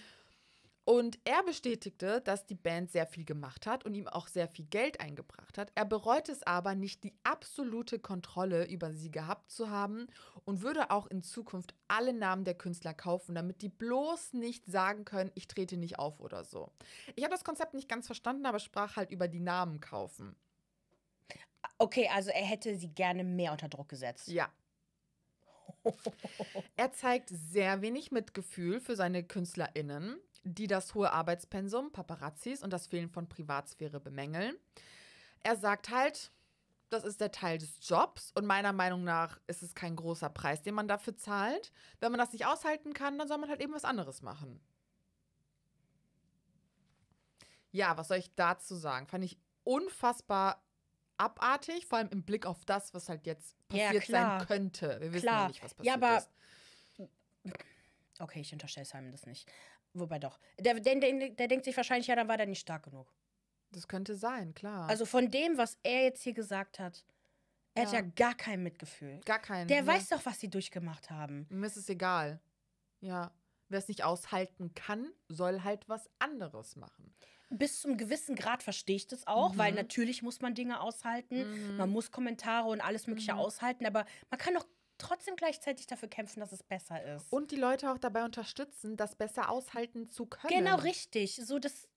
Und er bestätigte, dass die Band sehr viel gemacht hat und ihm auch sehr viel Geld eingebracht hat. Er bereut es aber nicht, die absolute Kontrolle über sie gehabt zu haben und würde auch in Zukunft alle Namen der Künstler kaufen, damit die bloß nicht sagen können, ich trete nicht auf oder so. Ich habe das Konzept nicht ganz verstanden, aber sprach halt über die Namen kaufen. Okay, also er hätte sie gerne mehr unter Druck gesetzt. Ja. Er zeigt sehr wenig Mitgefühl für seine KünstlerInnen, die das hohe Arbeitspensum, Paparazzis und das Fehlen von Privatsphäre bemängeln. Er sagt halt, das ist der Teil des Jobs und meiner Meinung nach ist es kein großer Preis, den man dafür zahlt. Wenn man das nicht aushalten kann, dann soll man halt eben was anderes machen. Ja, was soll ich dazu sagen? Fand ich unfassbar abartig, vor allem im Blick auf das, was halt jetzt passiert ja, sein könnte. Wir wissen klar. ja nicht, was passiert ja, aber ist. Okay, ich unterstelle Simon das nicht. Wobei doch. Der, der, der, der denkt sich wahrscheinlich, ja, dann war der nicht stark genug. Das könnte sein, klar. Also von dem, was er jetzt hier gesagt hat, er ja. hat ja gar kein Mitgefühl. Gar kein. Der ne? weiß doch, was sie durchgemacht haben. Mir ist es egal. Ja. Wer es nicht aushalten kann, soll halt was anderes machen bis zum gewissen Grad verstehe ich das auch, mhm. weil natürlich muss man Dinge aushalten, mhm. man muss Kommentare und alles Mögliche mhm. aushalten, aber man kann doch trotzdem gleichzeitig dafür kämpfen, dass es besser ist. Und die Leute auch dabei unterstützen, das besser aushalten zu können. Genau, richtig. So, das,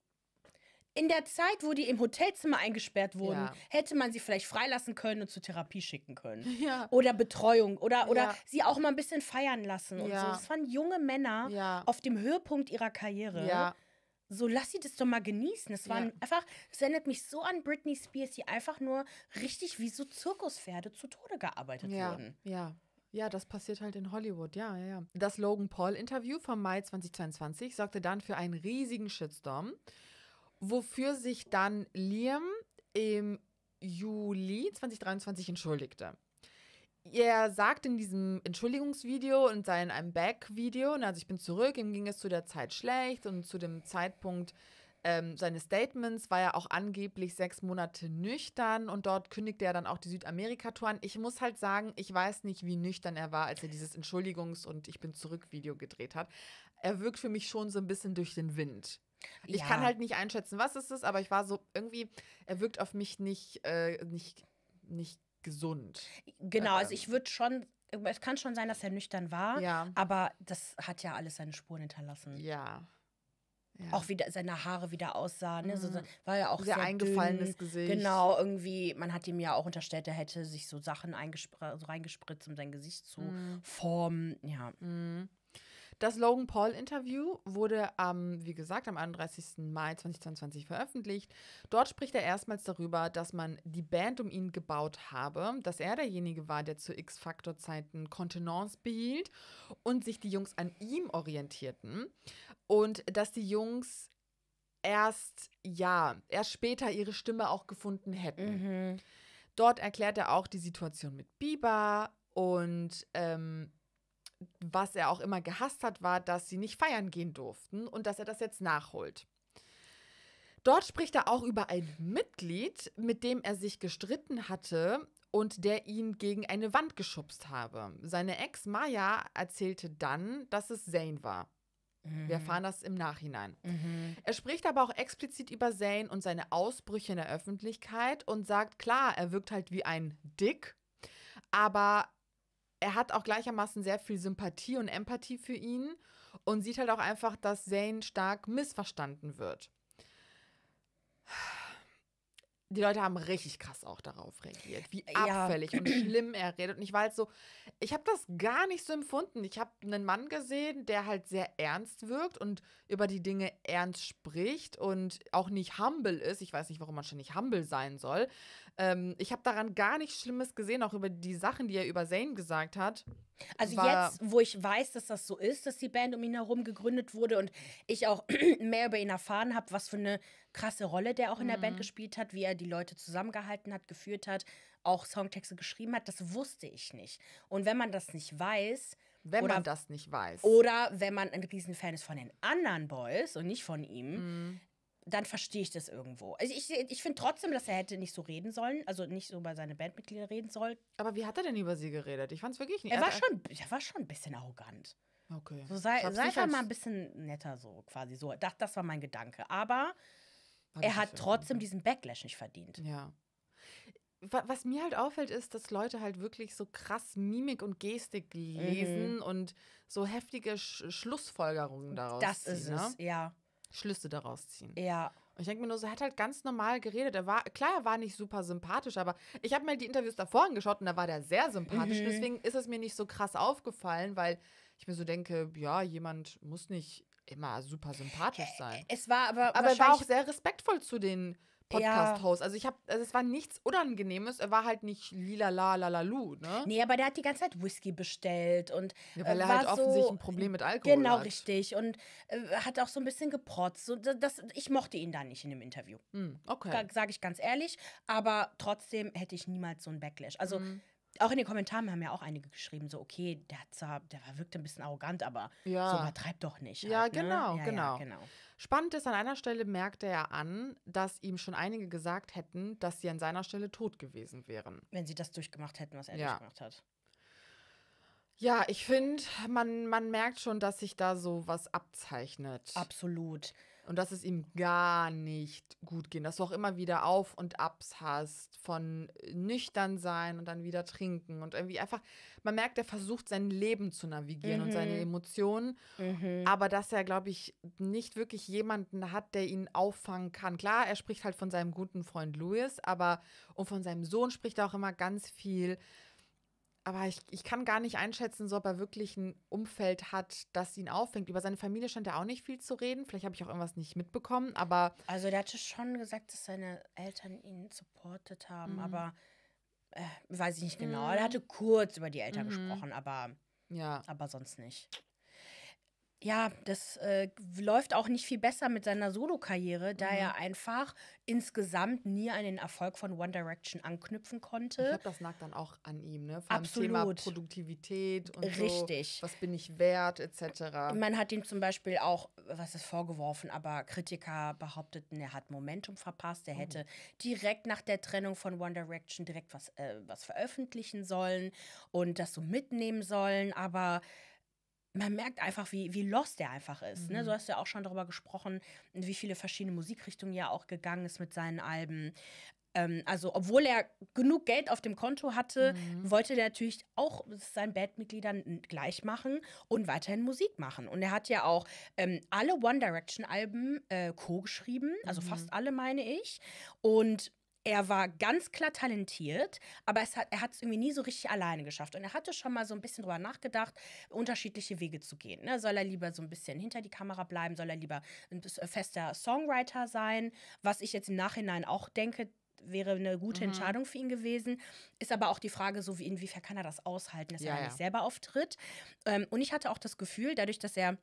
in der Zeit, wo die im Hotelzimmer eingesperrt wurden, ja. hätte man sie vielleicht freilassen können und zur Therapie schicken können. (laughs) Ja. Oder Betreuung oder, oder ja. sie auch mal ein bisschen feiern lassen und so. Das waren junge Männer auf dem Höhepunkt ihrer Karriere, so lass sie das doch mal genießen. Es waren ja. einfach, es erinnert mich so an Britney Spears, die einfach nur richtig wie so Zirkuspferde zu Tode gearbeitet ja. wurden. Ja. Ja, das passiert halt in Hollywood, ja, ja, ja. Das Logan Paul-Interview vom Mai 2022 sorgte dann für einen riesigen Shitstorm, wofür sich dann Liam im Juli 2023 entschuldigte er sagt in diesem Entschuldigungsvideo und sein I'm Back-Video, ne, also ich bin zurück, ihm ging es zu der Zeit schlecht und zu dem Zeitpunkt ähm, seines Statements war er auch angeblich sechs Monate nüchtern und dort kündigte er dann auch die Südamerika-Tour an. Ich muss halt sagen, ich weiß nicht, wie nüchtern er war, als er dieses Entschuldigungs- und Ich bin zurück-Video gedreht hat. Er wirkt für mich schon so ein bisschen durch den Wind. Ich ja. kann halt nicht einschätzen, was ist es, aber ich war so irgendwie, er wirkt auf mich nicht, äh, nicht, nicht gesund. Genau, also ähm ich würde schon, es kann schon sein, dass er nüchtern war, ja. aber das hat ja alles seine Spuren hinterlassen. Ja. ja. Auch wie seine Haare wieder aussahen. Ne? Mhm. So, war ja auch sehr, sehr eingefallenes dünn. Gesicht. Genau, irgendwie, man hat ihm ja auch unterstellt, er hätte sich so Sachen so reingespritzt, um sein Gesicht zu mhm. formen. Ja. Mhm. Das Logan Paul-Interview wurde am, wie gesagt, am 31. Mai 2022 veröffentlicht. Dort spricht er erstmals darüber, dass man die Band um ihn gebaut habe, dass er derjenige war, der zu X-Factor-Zeiten Kontenance behielt und sich die Jungs an ihm orientierten und dass die Jungs erst, ja, erst später ihre Stimme auch gefunden hätten. Mhm. Dort erklärt er auch die Situation mit Bieber und ähm, was er auch immer gehasst hat, war, dass sie nicht feiern gehen durften und dass er das jetzt nachholt. Dort spricht er auch über ein Mitglied, mit dem er sich gestritten hatte und der ihn gegen eine Wand geschubst habe. Seine Ex Maya erzählte dann, dass es Zane war. Mhm. Wir erfahren das im Nachhinein. Mhm. Er spricht aber auch explizit über Zane und seine Ausbrüche in der Öffentlichkeit und sagt, klar, er wirkt halt wie ein Dick, aber er hat auch gleichermaßen sehr viel Sympathie und Empathie für ihn und sieht halt auch einfach, dass Zane stark missverstanden wird. Die Leute haben richtig krass auch darauf reagiert, wie abfällig ja. und schlimm er redet. Und ich war halt so, ich habe das gar nicht so empfunden. Ich habe einen Mann gesehen, der halt sehr ernst wirkt und über die Dinge ernst spricht und auch nicht humble ist. Ich weiß nicht, warum man schon nicht humble sein soll. Ähm, ich habe daran gar nichts Schlimmes gesehen, auch über die Sachen, die er über Zane gesagt hat. Also jetzt, wo ich weiß, dass das so ist, dass die Band um ihn herum gegründet wurde und ich auch (clears throat) mehr über ihn erfahren habe, was für eine krasse Rolle der auch in der mhm. Band gespielt hat, wie er die Leute zusammengehalten hat, geführt hat, auch Songtexte geschrieben hat, das wusste ich nicht. Und wenn man das nicht weiß, wenn oder, man das nicht weiß. Oder wenn man ein Riesenfan ist von den anderen Boys und nicht von ihm, mm dann verstehe ich das irgendwo. Also ich, ich finde trotzdem, dass er hätte nicht so reden sollen, also nicht so über seine Bandmitglieder reden sollen. Aber wie hat er denn über sie geredet? Ich fand es wirklich nicht. Er war, schon, er war schon ein bisschen arrogant. Okay. So sei, sei einfach mal ein bisschen netter, so quasi. So, das, das war mein Gedanke. Aber er hat trotzdem diesen Backlash nicht verdient. Ja. Was mir halt auffällt, ist, dass Leute halt wirklich so krass Mimik und Gestik mhm. lesen mhm. und so heftige Sch Schlussfolgerungen daraus. Das ziehen, ist ne? es, ne? ja. Schlüsse daraus ziehen. Ja. Und ich denke mir nur so, er hat halt ganz normal geredet. Er war, klar, er war nicht super sympathisch, aber ich habe mir die Interviews davor angeschaut und da war der sehr sympathisch. Mhm. Deswegen ist es mir nicht so krass aufgefallen, weil ich mir so denke, ja, jemand muss nicht immer super sympathisch sein. Es war aber. Aber er war auch sehr respektvoll zu den Podcast-Host. Ja. Also ich habe, also es war nichts Unangenehmes, er war halt nicht lila la la la lu, ne? Nee, aber der hat die ganze Zeit Whisky bestellt und ja, äh, weil äh, er halt offensichtlich so, ein Problem mit Alkohol genau, hat. Genau, richtig. Und äh, hat auch so ein bisschen geprotzt. Und äh, das, ich mochte ihn da nicht in dem Interview. Mm, okay. Sage ich ganz ehrlich. Aber trotzdem hätte ich niemals so einen Backlash. Also mm auch in den Kommentaren haben ja auch einige geschrieben, so, okay, der, zwar, der wirkte ein bisschen arrogant, aber ja. so übertreibt doch nicht. Halt, ne? genau, ja, genau, ja, genau. Ja, genau. Spannend ist, an einer Stelle merkte er an, dass ihm schon einige gesagt hätten, dass sie an seiner Stelle tot gewesen wären. Wenn sie das durchgemacht hätten, was er ja. durchgemacht hat. Ja, ich finde, man, man merkt schon, dass sich da so was abzeichnet. Absolut. Und dass es ihm gar nicht gut geht. Dass du auch immer wieder Auf- und Abs hast von äh, nüchtern sein und dann wieder trinken. Und irgendwie einfach, man merkt, er versucht sein Leben zu navigieren mhm. und seine mhm. Emotionen. Mhm. Aber dass er, glaube ich, nicht wirklich jemanden hat, der ihn auffangen kann. Klar, er spricht halt von seinem guten Freund Louis, aber und von seinem Sohn spricht er auch immer ganz viel aber ich, ich kann gar nicht einschätzen, so ob er wirklich ein Umfeld hat, das ihn auffängt. Über seine Familie scheint er auch nicht viel zu reden. Vielleicht habe ich auch irgendwas nicht mitbekommen, aber. Also, der hatte schon gesagt, dass seine Eltern ihn supportet haben, mhm. aber äh, weiß ich nicht genau. Mhm. Er hatte kurz über die Eltern mhm. gesprochen, aber. Ja. Aber sonst nicht ja, das äh, läuft auch nicht viel besser mit seiner Solokarriere, da mhm. er einfach insgesamt nie an den Erfolg von One Direction anknüpfen konnte. Ich glaube, das lag dann auch an ihm, ne? Vor Absolut. Thema Produktivität und Richtig. So, was bin ich wert, etc. Man hat ihm zum Beispiel auch, was ist vorgeworfen, aber Kritiker behaupteten, er hat Momentum verpasst, er mhm. hätte direkt nach der Trennung von One Direction direkt was, äh, was veröffentlichen sollen und das so mitnehmen sollen, aber man merkt einfach, wie, wie lost er einfach ist. Mhm. Ne? So mhm. hast du ja auch schon darüber gesprochen, wie viele verschiedene Musikrichtungen ja auch gegangen ist mit seinen Alben. Ähm, also, obwohl er genug Geld auf dem Konto hatte, mhm. wollte er natürlich auch seinen Bandmitgliedern gleich machen und weiterhin Musik machen. Und er hat ja auch ähm, alle One Direction Alben äh, co-geschrieben, also mhm. fast alle, meine ich. Und er war ganz klar talentiert, aber es hat, er hat es irgendwie nie so richtig alleine geschafft. Und er hatte schon mal so ein bisschen drüber nachgedacht, unterschiedliche Wege zu gehen. Ne? Soll er lieber so ein bisschen hinter die Kamera bleiben? Soll er lieber ein äh, fester Songwriter sein? Was ich jetzt im Nachhinein auch denke, wäre eine gute mhm. Entscheidung für ihn gewesen. Ist aber auch die Frage, so wie inwiefern kann er das aushalten, dass ja, er nicht selber auftritt. Ähm, und ich hatte auch das Gefühl, dadurch, dass er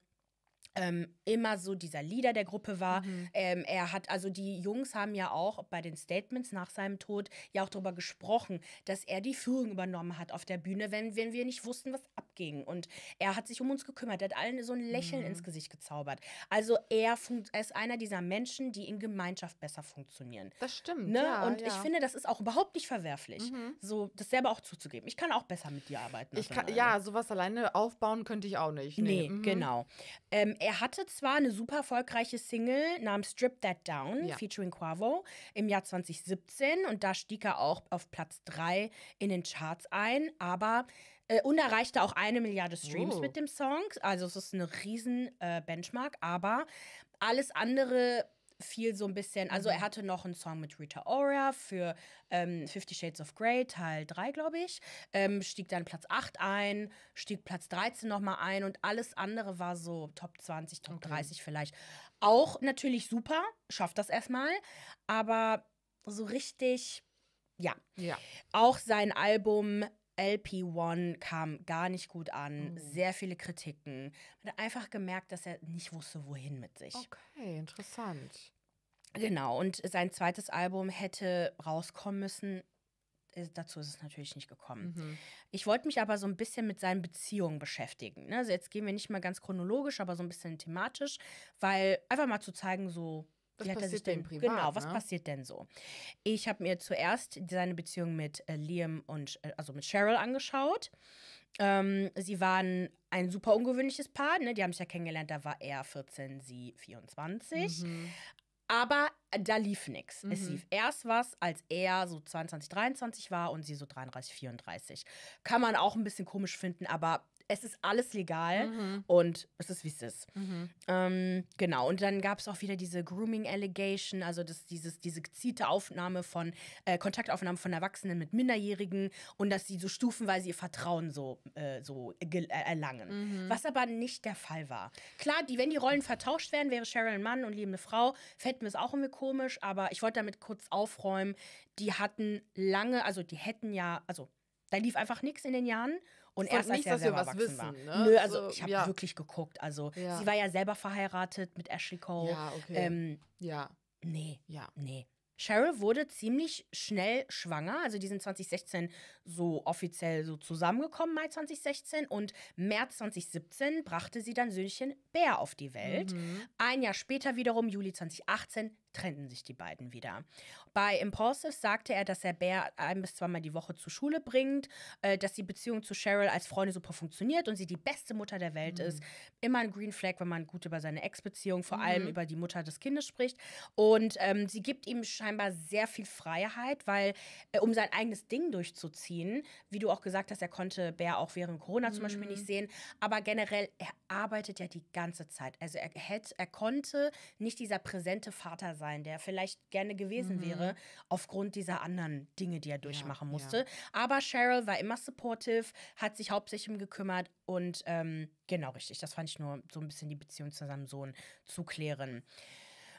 ähm, immer so dieser Leader der Gruppe war. Mhm. Ähm, er hat, also die Jungs haben ja auch bei den Statements nach seinem Tod ja auch darüber gesprochen, dass er die Führung übernommen hat auf der Bühne, wenn, wenn wir nicht wussten, was abging. Und er hat sich um uns gekümmert, er hat allen so ein Lächeln mhm. ins Gesicht gezaubert. Also er, er, ist einer dieser Menschen, die in Gemeinschaft besser funktionieren. Das stimmt. Ne? Ja, Und ja. ich finde, das ist auch überhaupt nicht verwerflich, mhm. so das selber auch zuzugeben. Ich kann auch besser mit dir arbeiten. Ich kann, ja, sowas alleine aufbauen könnte ich auch nicht. Nee, nee mhm. genau. Ähm, er hatte zwar eine super erfolgreiche Single namens Strip That Down ja. featuring Quavo im Jahr 2017 und da stieg er auch auf Platz 3 in den Charts ein, aber äh, und erreichte auch eine Milliarde Streams oh. mit dem Song. Also es ist eine riesen äh, Benchmark, aber alles andere viel so ein bisschen, also er mhm. hatte noch einen Song mit Rita Ora für ähm, Fifty Shades of Grey, Teil 3, glaube ich. Ähm, stieg dann Platz 8 ein, stieg Platz 13 nochmal ein und alles andere war so Top 20, Top okay. 30 vielleicht. Auch natürlich super, schafft das erstmal, aber so richtig. Ja. ja. Auch sein Album LP1 kam gar nicht gut an, oh. sehr viele Kritiken. Man hat einfach gemerkt, dass er nicht wusste, wohin mit sich. Okay, interessant. Genau, und sein zweites Album hätte rauskommen müssen. Äh, dazu ist es natürlich nicht gekommen. Mhm. Ich wollte mich aber so ein bisschen mit seinen Beziehungen beschäftigen. Ne? Also jetzt gehen wir nicht mal ganz chronologisch, aber so ein bisschen thematisch, weil einfach mal zu zeigen, so was wie hat er sich denn privat? Genau, was ne? passiert denn so? Ich habe mir zuerst seine Beziehung mit äh, Liam und äh, also mit Cheryl angeschaut. Ähm, sie waren ein super ungewöhnliches Paar, ne? Die haben sich ja kennengelernt, da war er 14, sie 24. Mhm. Aber äh, da lief nichts. Mhm. Es lief erst was, als er so 22, 23 war und sie so 33, 34. Kann man auch ein bisschen komisch finden, aber es ist alles legal mhm. und es ist, wie es ist. Mhm. Ähm, genau, und dann gab es auch wieder diese Grooming Allegation, also das, dieses, diese gezielte Aufnahme von, äh, Kontaktaufnahmen von Erwachsenen mit Minderjährigen und dass sie so stufenweise ihr Vertrauen so, äh, so äh, erlangen. Mhm. Was aber nicht der Fall war. Klar, die, wenn die Rollen vertauscht wären, wäre Cheryl ein Mann und liebende Frau, fällt mir es auch irgendwie komisch, aber ich wollte damit kurz aufräumen, die hatten lange, also die hätten ja, also da lief einfach nichts in den Jahren und erst nicht, als dass wir was wissen, Ne? Nö, also, also ich habe ja. wirklich geguckt. Also ja. sie war ja selber verheiratet mit Ashley Cole. Ja, okay. Ähm, ja. Nee. Ja. Nee. Cheryl wurde ziemlich schnell schwanger, also die sind 2016 so offiziell so zusammengekommen, Mai 2016 und März 2017 brachte sie dann Söhnchen Bär auf die Welt. Mhm. Ein Jahr später wiederum, Juli 2018, trennten sich die beiden wieder. Bei Impulsive sagte er, dass er Bär ein bis zweimal die Woche zur Schule bringt, äh, dass die Beziehung zu Cheryl als Freundin super funktioniert und sie die beste Mutter der Welt mhm. ist. Immer ein Green Flag, wenn man gut über seine Ex-Beziehung, vor mhm. allem über die Mutter des Kindes spricht. Und ähm, sie gibt ihm scheinbar sehr viel Freiheit, weil äh, um sein eigenes Ding durchzuziehen, wie du auch gesagt hast, er konnte Bär auch während Corona mhm. zum Beispiel nicht mhm. sehen, aber generell, er arbeitet ja die ganze Zeit. Also er, hätte, er konnte nicht dieser präsente Vater sein sein, der vielleicht gerne gewesen mhm. wäre, aufgrund dieser anderen Dinge, die er durchmachen ja, musste. Ja. Aber Cheryl war immer supportive, hat sich hauptsächlich um gekümmert und ähm, genau richtig, das fand ich nur so ein bisschen die Beziehung zu seinem Sohn zu klären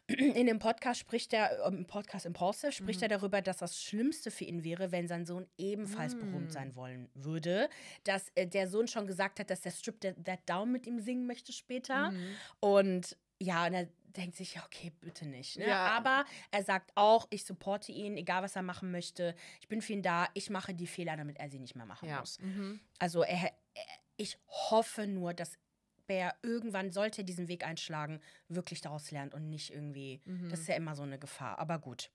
in dem Podcast spricht er, ähm, im Podcast Impulsive, spricht mhm. er darüber, dass das Schlimmste für ihn wäre, wenn sein Sohn ebenfalls mhm. berühmt mm. sein wollen würde. Dass äh, der Sohn schon gesagt hat, dass der Strip That, that Down mit ihm singen möchte später. Mhm. Und ja, und er denkt sich, ja, okay, bitte nicht. Ne? Ja. Aber er sagt auch, ich supporte ihn, egal was er machen möchte. Ich bin für ihn da, ich mache die Fehler, damit er sie nicht mehr machen ja. muss. Mhm. Also er, er, ich hoffe nur, dass Bär irgendwann, sollte er diesen Weg einschlagen, wirklich daraus lernt und nicht irgendwie, mhm. das ist ja immer so eine Gefahr. Aber gut.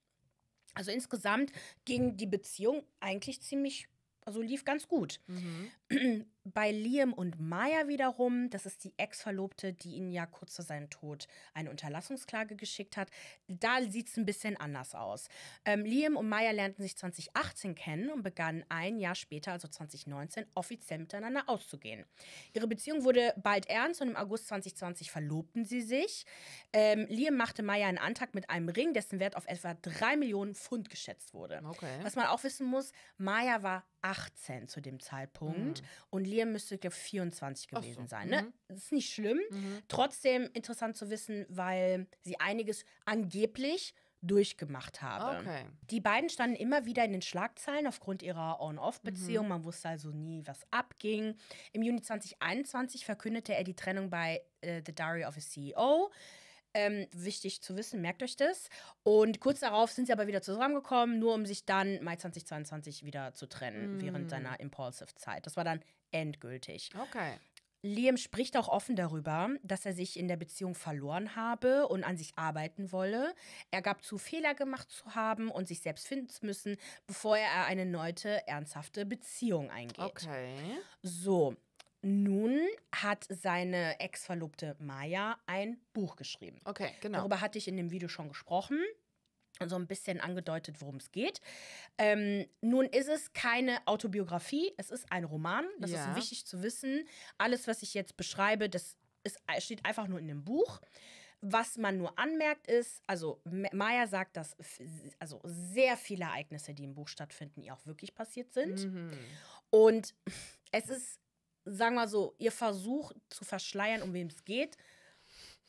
Also insgesamt ging die Beziehung eigentlich ziemlich, also lief ganz gut. Mhm. (clears throat) bei Liam und Maya wiederum, das ist die Ex-Verlobte, die ihn ja kurz vor seinem Tod eine Unterlassungsklage geschickt hat, da sieht es ein bisschen anders aus. Ähm, Liam und Maya lernten sich 2018 kennen und begannen ein Jahr später, also 2019, offiziell miteinander auszugehen. Ihre Beziehung wurde bald ernst und im August 2020 verlobten sie sich. Ähm, Liam machte Maya einen Antrag mit einem Ring, dessen Wert auf etwa 3 Millionen Pfund geschätzt wurde. Okay. Was man auch wissen muss, Maya war 18 zu dem Zeitpunkt mhm. und Liam müsste, glaube ich, 24 gewesen so. sein. Ne? Mhm. Das ist nicht schlimm. Mhm. Trotzdem interessant zu wissen, weil sie einiges angeblich durchgemacht habe. Okay. Die beiden standen immer wieder in den Schlagzeilen aufgrund ihrer On-Off-Beziehung. Mhm. Man wusste also nie, was abging. Im Juni 2021 verkündete er die Trennung bei äh, The Diary of a CEO. Ähm, wichtig zu wissen, merkt euch das. Und kurz darauf sind sie aber wieder zusammengekommen, nur um sich dann Mai 2022 wieder zu trennen, mm. während seiner Impulsive-Zeit. Das war dann endgültig. Okay. Liam spricht auch offen darüber, dass er sich in der Beziehung verloren habe und an sich arbeiten wolle. Er gab zu, Fehler gemacht zu haben und sich selbst finden zu müssen, bevor er eine neue, ernsthafte Beziehung eingeht. Okay. So, nun hat seine Ex-Verlobte Maya ein Buch geschrieben. Okay, genau. Darüber hatte ich in dem Video schon gesprochen und so ein bisschen angedeutet, worum es geht. Ähm, nun ist es keine Autobiografie, es ist ein Roman. Das ja. ist wichtig zu wissen. Alles, was ich jetzt beschreibe, das ist, steht einfach nur in dem Buch. Was man nur anmerkt ist, also Maya sagt, dass also sehr viele Ereignisse, die im Buch stattfinden, ihr auch wirklich passiert sind. Mhm. Und es ist sagen wir so, ihr Versuch zu verschleiern, um wem es geht,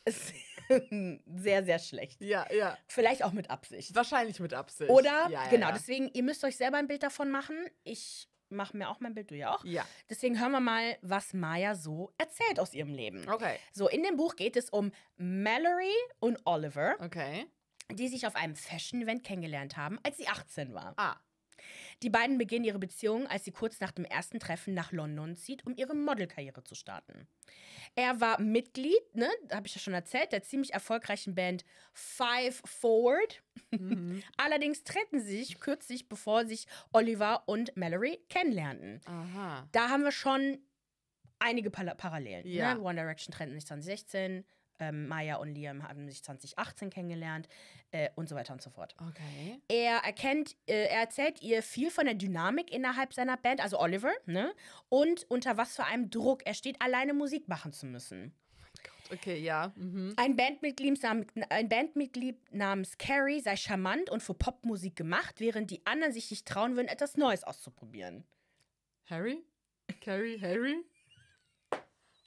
ist (laughs) sehr, sehr schlecht. Ja, ja. Vielleicht auch mit Absicht. Wahrscheinlich mit Absicht. Oder, ja, genau, ja. deswegen, ihr müsst euch selber ein Bild davon machen. Ich mache mir auch mein Bild, du ja auch. Ja. Deswegen hören wir mal, was Maya so erzählt aus ihrem Leben. Okay. So, in dem Buch geht es um Mallory und Oliver. Okay. Die sich auf einem Fashion-Event kennengelernt haben, als sie 18 war. Ah. Die beiden beginnen ihre Beziehung, als sie kurz nach dem ersten Treffen nach London zieht, um ihre Modelkarriere zu starten. Er war Mitglied, ne, habe ich ja schon erzählt, der ziemlich erfolgreichen Band Five Forward. Mhm. (laughs) Allerdings trennten sie sich kürzlich, bevor sich Oliver und Mallory kennenlernten. Aha. Da haben wir schon einige Parallelen. Ne? Ja. Ne? One Direction trennten sich 2016, ähm, Maya und Liam haben sich 2018 kennengelernt äh, und so weiter und so fort. Okay. Er erkennt, äh, er erzählt ihr viel von der Dynamik innerhalb seiner Band, also Oliver, ne? Und unter was für einem Druck er steht, alleine Musik machen zu müssen. Okay, ja. Mhm. Ein, Bandmitglied namens, ein Bandmitglied namens Carrie sei charmant und für Popmusik gemacht, während die anderen sich nicht trauen würden, etwas Neues auszuprobieren. Harry? Carrie, Harry?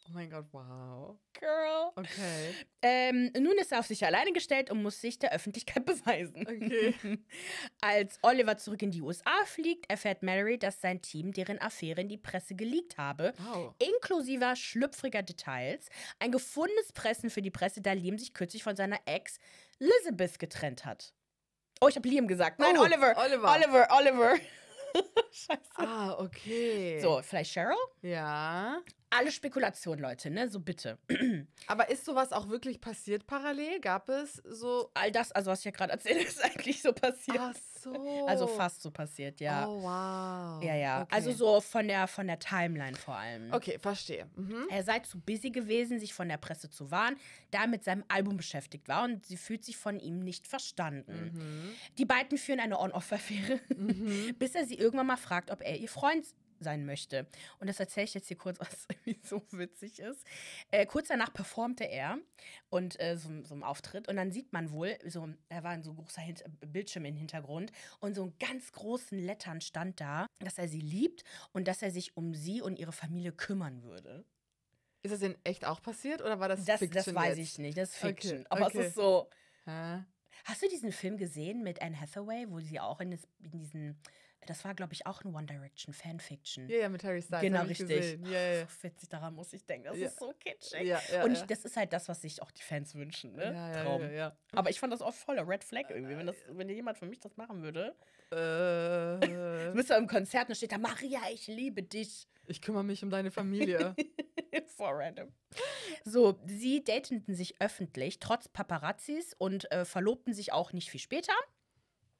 Oh mein Gott, wow. Girl. Okay. Ähm, nun ist er auf sich alleine gestellt und muss sich der Öffentlichkeit (laughs) beweisen. Okay. (laughs) Als Oliver zurück in die USA fliegt, erfährt Mary, dass sein Team deren Affäre in die Presse geleakt habe, wow. inklusive schlüpfriger Details. Ein gefundenes Pressen für die Presse, da Liam sich kürzlich von seiner Ex Elizabeth getrennt hat. Oh, ich habe Liam gesagt. Nein, oh, Oliver. Oliver. Oliver, Oliver. (laughs) Scheiße. Ah, okay. So, vielleicht Cheryl? Ja. Alle Spekulationen, Leute, ne? So bitte. (clears throat) Aber ist sowas auch wirklich passiert parallel? Gab es so. All das, also was ich ja gerade erzähle, (laughs) ist eigentlich so passiert. Ach so. Also fast so passiert, ja. Oh, wow. Ja, ja. Okay. Also so von der, von der Timeline vor allem. Okay, verstehe. Mhm. Er sei zu busy gewesen, sich von der Presse zu wahren, da er mit seinem Album beschäftigt war und sie fühlt sich von ihm nicht verstanden. Mhm. Die beiden führen eine On-Off-Affäre, mhm. (laughs) bis er sie irgendwann mal fragt, ob er ihr Freund sein möchte. Und das erzähle ich jetzt hier kurz, (laughs) was irgendwie so witzig ist. Äh, kurz danach performte er und äh, so, so einen Auftritt und dann sieht man wohl, so, da war ein so großer Hint Bildschirm im Hintergrund und so in ganz großen Lettern stand da, dass er sie liebt und dass er sich um sie und ihre Familie kümmern würde. Ist das denn echt auch passiert oder war das, das Fiction? Das weiß jetzt? ich nicht, das ist Fiction. Okay, aber okay. es ist so. Ha? Hast du diesen Film gesehen mit Anne Hathaway, wo sie auch in, das, in diesen das war, glaube ich, auch ein One Direction Fanfiction. Ja, ja, mit Harry Styles. Genau, richtig. Ja, ja. Ach, witzig, daran muss ich denken. Das ja. ist so kitschig. Ja, ja, und ich, das ist halt das, was sich auch die Fans wünschen. Ne? Ja, Traum. Ja, Aber ich fand das auch voller Red Flag irgendwie. Wenn, das, äh, wenn jemand für mich das machen würde. Äh. du bist ja im Konzert und steht da: Maria, ich liebe dich. Ich kümmere mich um deine Familie. For (laughs) random. So, sie dateten sich öffentlich, trotz Paparazzis und äh, verlobten sich auch nicht viel später.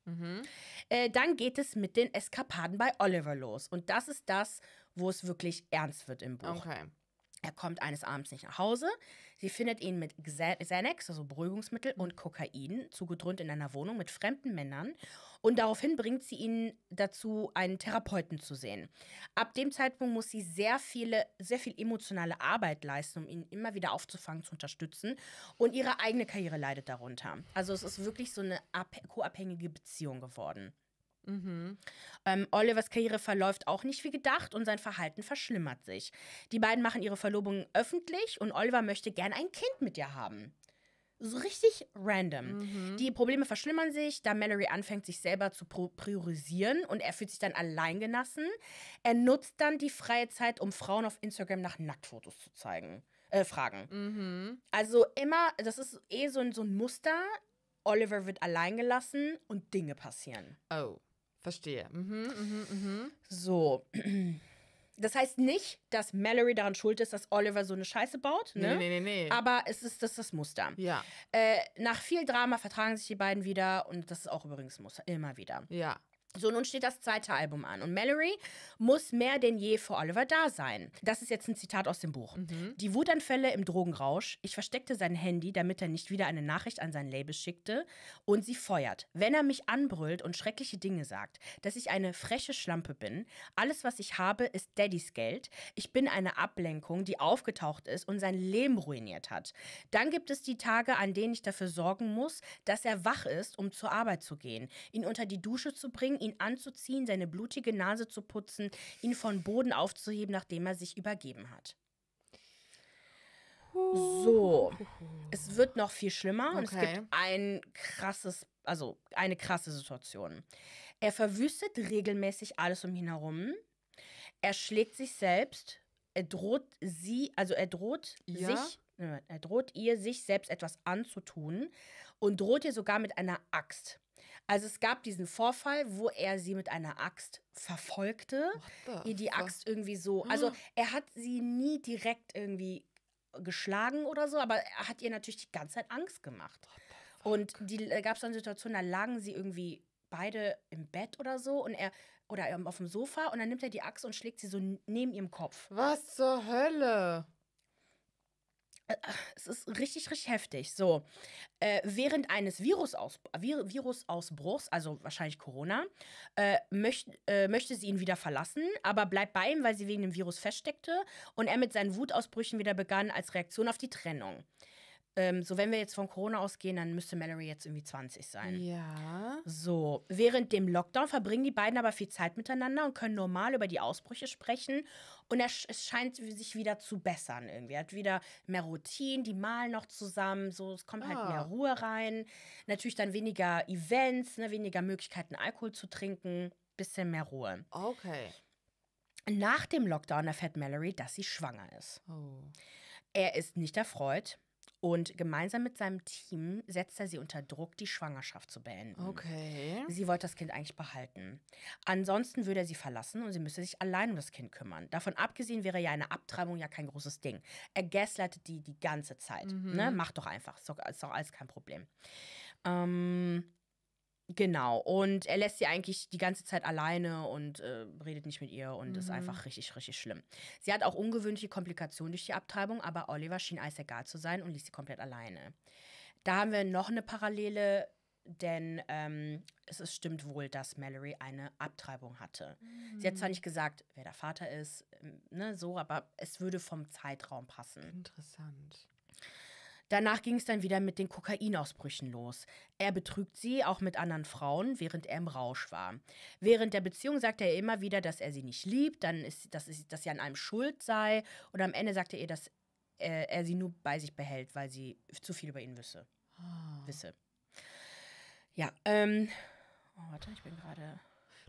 Mhm. Äh, dann geht es mit den Eskapaden bei Oliver los. Und das ist das, wo es wirklich ernst wird im Buch. Okay. Er kommt eines Abends nicht nach Hause. Sie findet ihn mit Xanax, also Beruhigungsmittel, und Kokain zugedröhnt in einer Wohnung mit fremden Männern. Und daraufhin bringt sie ihn dazu, einen Therapeuten zu sehen. Ab dem Zeitpunkt muss sie sehr viele, sehr viel emotionale Arbeit leisten, um ihn immer wieder aufzufangen, zu unterstützen. Und ihre eigene Karriere leidet darunter. Also es ist wirklich so eine co-abhängige Beziehung geworden. Mhm. Ähm, Olivers Karriere verläuft auch nicht wie gedacht und sein Verhalten verschlimmert sich. Die beiden machen ihre Verlobung öffentlich und Oliver möchte gern ein Kind mit ihr haben. So richtig random. Mhm. Die Probleme verschlimmern sich, da Mallory anfängt, sich selber zu priorisieren und er fühlt sich dann allein genassen. Er nutzt dann die freie Zeit, um Frauen auf Instagram nach Nacktfotos zu zeigen, äh, fragen. Mhm. Also immer, das ist eh so ein, so ein Muster. Oliver wird alleingelassen und Dinge passieren. Oh. Verstehe. Mhm, mhm, mhm. So. (clears throat) Das heißt nicht, dass Mallory daran schuld ist, dass Oliver so eine Scheiße baut. Ne? Nee, nee, nee, nee. Aber es ist das, ist das Muster. Ja. Äh, nach viel Drama vertragen sich die beiden wieder und das ist auch übrigens Muster. Immer wieder. Ja. So, nun steht das zweite Album an und Mallory muss mehr denn je für Oliver da sein. Das ist jetzt ein Zitat aus dem Buch. Mhm. Die Wutanfälle im Drogenrausch. Ich versteckte sein Handy, damit er nicht wieder eine Nachricht an sein Label schickte und sie feuert. Wenn er mich anbrüllt und schreckliche Dinge sagt, dass ich eine freche Schlampe bin, alles was ich habe ist Daddys Geld. Ich bin eine Ablenkung, die aufgetaucht ist und sein Leben ruiniert hat. Dann gibt es die Tage, an denen ich dafür sorgen muss, dass er wach ist, um zur Arbeit zu gehen, ihn unter die Dusche zu bringen, ihn anzuziehen, seine blutige Nase zu putzen, ihn von Boden aufzuheben, nachdem er sich übergeben hat. So, es wird noch viel schlimmer okay. und es gibt ein krasses, also eine krasse Situation. Er verwüstet regelmäßig alles um ihn herum. Er schlägt sich selbst. Er droht sie, also er droht ja. sich, er droht ihr, sich selbst etwas anzutun und droht ihr sogar mit einer Axt. Also es gab diesen Vorfall, wo er sie mit einer Axt verfolgte, ihr die Axt irgendwie so, also hm. er hat sie nie direkt irgendwie geschlagen oder so, aber er hat ihr natürlich die ganze Zeit Angst gemacht. Und die äh, gab es dann Situationen, da lagen sie irgendwie beide im Bett oder so und er oder ähm, auf dem Sofa und dann nimmt er die Axt und schlägt sie so neben ihrem Kopf. Was zur Hölle? es ist richtig, richtig heftig. So, äh, während eines Virusaus Vir Virusausbruchs, also wahrscheinlich Corona, äh, möcht, äh, möchte sie ihn wieder verlassen, aber bleibt bei ihm, weil sie wegen dem Virus feststeckte und er mit seinen Wutausbrüchen wieder begann als Reaktion auf die Trennung ähm, so wenn wir jetzt von Corona ausgehen, dann müsste Mallory jetzt irgendwie 20 sein. Ja. So, während dem Lockdown verbringen die beiden aber viel Zeit miteinander und können normal über die Ausbrüche sprechen und es scheint sich wieder zu bessern irgendwie. Er hat wieder mehr Routine, die malen noch zusammen, so es kommt halt mehr ah. Ruhe rein. Natürlich dann weniger Events, ne, weniger Möglichkeiten Alkohol zu trinken, bisschen mehr Ruhe. Okay. Nach dem Lockdown erfährt Mallory, dass sie schwanger ist. Oh. Er ist nicht erfreut. Und gemeinsam mit seinem Team setzt er sie unter Druck, die Schwangerschaft zu beenden. Okay. Sie wollte das Kind eigentlich behalten. Ansonsten würde er sie verlassen und sie müsste sich allein um das Kind kümmern. Davon abgesehen wäre ja eine Abtreibung ja kein großes Ding. Er gaslightet die die ganze Zeit. Mhm. Ne? Mach doch einfach. Ist doch, ist doch alles kein Problem. Ähm, Genau, und er lässt sie eigentlich die ganze Zeit alleine und äh, redet nicht mit ihr und mhm. ist einfach richtig, richtig schlimm. Sie hat auch ungewöhnliche Komplikationen durch die Abtreibung, aber Oliver schien alles egal zu sein und ließ sie komplett alleine. Da haben wir noch eine Parallele, denn ähm, es ist, stimmt wohl, dass Mallory eine Abtreibung hatte. Mhm. Sie hat zwar mhm. nicht gesagt, wer der Vater ist, ähm, ne, so, aber es würde vom Zeitraum passen. Interessant. Danach ging es dann wieder mit den Kokainausbrüchen los. Er betrügt sie, auch mit anderen Frauen, während er im Rausch war. Während der Beziehung sagt er immer wieder, dass er sie nicht liebt, dann ist, dass, ist, dass sie an einem schuld sei. Und am Ende sagt er ihr, dass er, äh, er sie nur bei sich behält, weil sie zu viel über ihn wisse. Oh. Wisse. Ja, ähm. Oh, warte, ich bin gerade.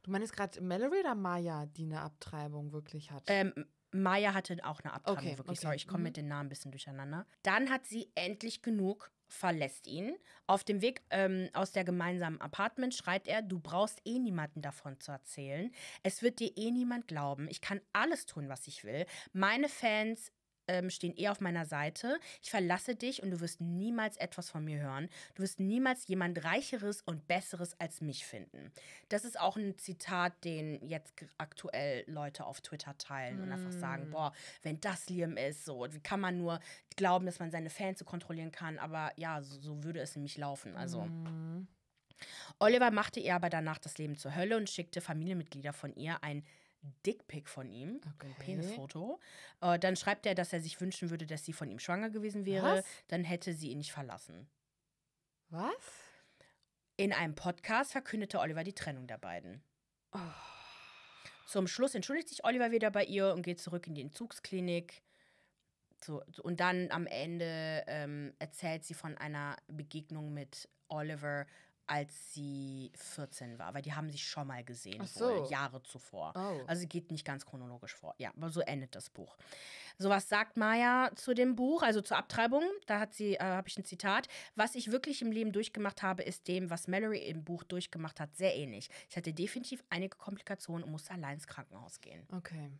Du meinst gerade Mallory oder Maya, die eine Abtreibung wirklich hat? Ähm, Maya hatte auch eine Abtreibung, okay, wirklich. Okay. Sorry, ich komme mhm. mit den Namen ein bisschen durcheinander. Dann hat sie endlich genug, verlässt ihn. Auf dem Weg ähm, aus der gemeinsamen Apartment schreit er, du brauchst eh niemanden davon zu erzählen. Es wird dir eh niemand glauben. Ich kann alles tun, was ich will. Meine Fans ähm, stehen eher auf meiner Seite. Ich verlasse dich und du wirst niemals etwas von mir hören. Du wirst niemals jemand Reicheres und Besseres als mich finden. Das ist auch ein Zitat, den jetzt aktuell Leute auf Twitter teilen und einfach sagen, mm. boah, wenn das Liam ist, so, wie kann man nur glauben, dass man seine Fans so kontrollieren kann? Aber ja, so, so würde es nämlich laufen. Also. Mm. Oliver machte ihr aber danach das Leben zur Hölle und schickte Familienmitglieder von ihr ein Dickpick von ihm, okay. ein Penisfoto. Äh, dann schreibt er, dass er sich wünschen würde, dass sie von ihm schwanger gewesen wäre. Was? Dann hätte sie ihn nicht verlassen. Was? In einem Podcast verkündete Oliver die Trennung der beiden. Oh. Zum Schluss entschuldigt sich Oliver wieder bei ihr und geht zurück in die Entzugsklinik. So, und dann am Ende ähm, erzählt sie von einer Begegnung mit Oliver als sie 14 war, weil die haben sich schon mal gesehen, Ach so. wohl, Jahre zuvor. Oh. Also geht nicht ganz chronologisch vor. Ja, aber so endet das Buch. So was sagt Maya zu dem Buch, also zur Abtreibung. Da hat sie, äh, habe ich ein Zitat. Was ich wirklich im Leben durchgemacht habe, ist dem, was Mallory im Buch durchgemacht hat, sehr ähnlich. Ich hatte definitiv einige Komplikationen und musste allein ins Krankenhaus gehen. Okay.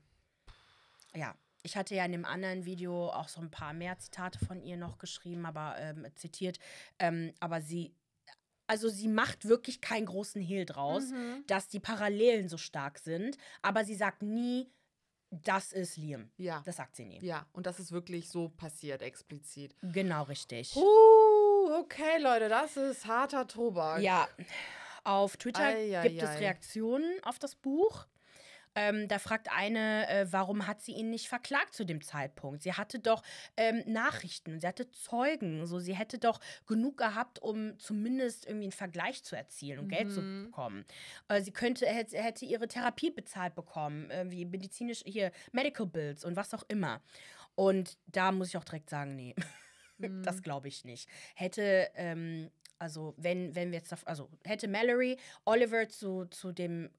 Ja, ich hatte ja in dem anderen Video auch so ein paar mehr Zitate von ihr noch geschrieben, aber ähm, zitiert. Ähm, aber sie also sie macht wirklich keinen großen Hehl draus, mhm. dass die Parallelen so stark sind, aber sie sagt nie, das ist Liam. Ja. Das sagt sie nie. Ja, und das ist wirklich so passiert, explizit. Genau, richtig. Uh, okay, Leute, das ist harter Tobak. Ja. Auf Twitter ei, ei, gibt ei. es Reaktionen auf das Buch. Ähm, da fragt eine, äh, warum hat sie ihn nicht verklagt zu dem Zeitpunkt? Sie hatte doch ähm, Nachrichten, sie hatte Zeugen, so sie hätte doch genug gehabt, um zumindest irgendwie einen Vergleich zu erzielen und mhm. Geld zu mhm. bekommen. Äh, sie könnte hätte, hätte ihre Therapie bezahlt bekommen, wie medizinisch hier Medical Bills und was auch immer. Und da muss ich auch direkt sagen, nee. (laughs) Mhm. Das glaube ich nicht. Hätte ähm, also wenn, wenn wir jetzt, also hätte Mallory Oliver zu, zu dem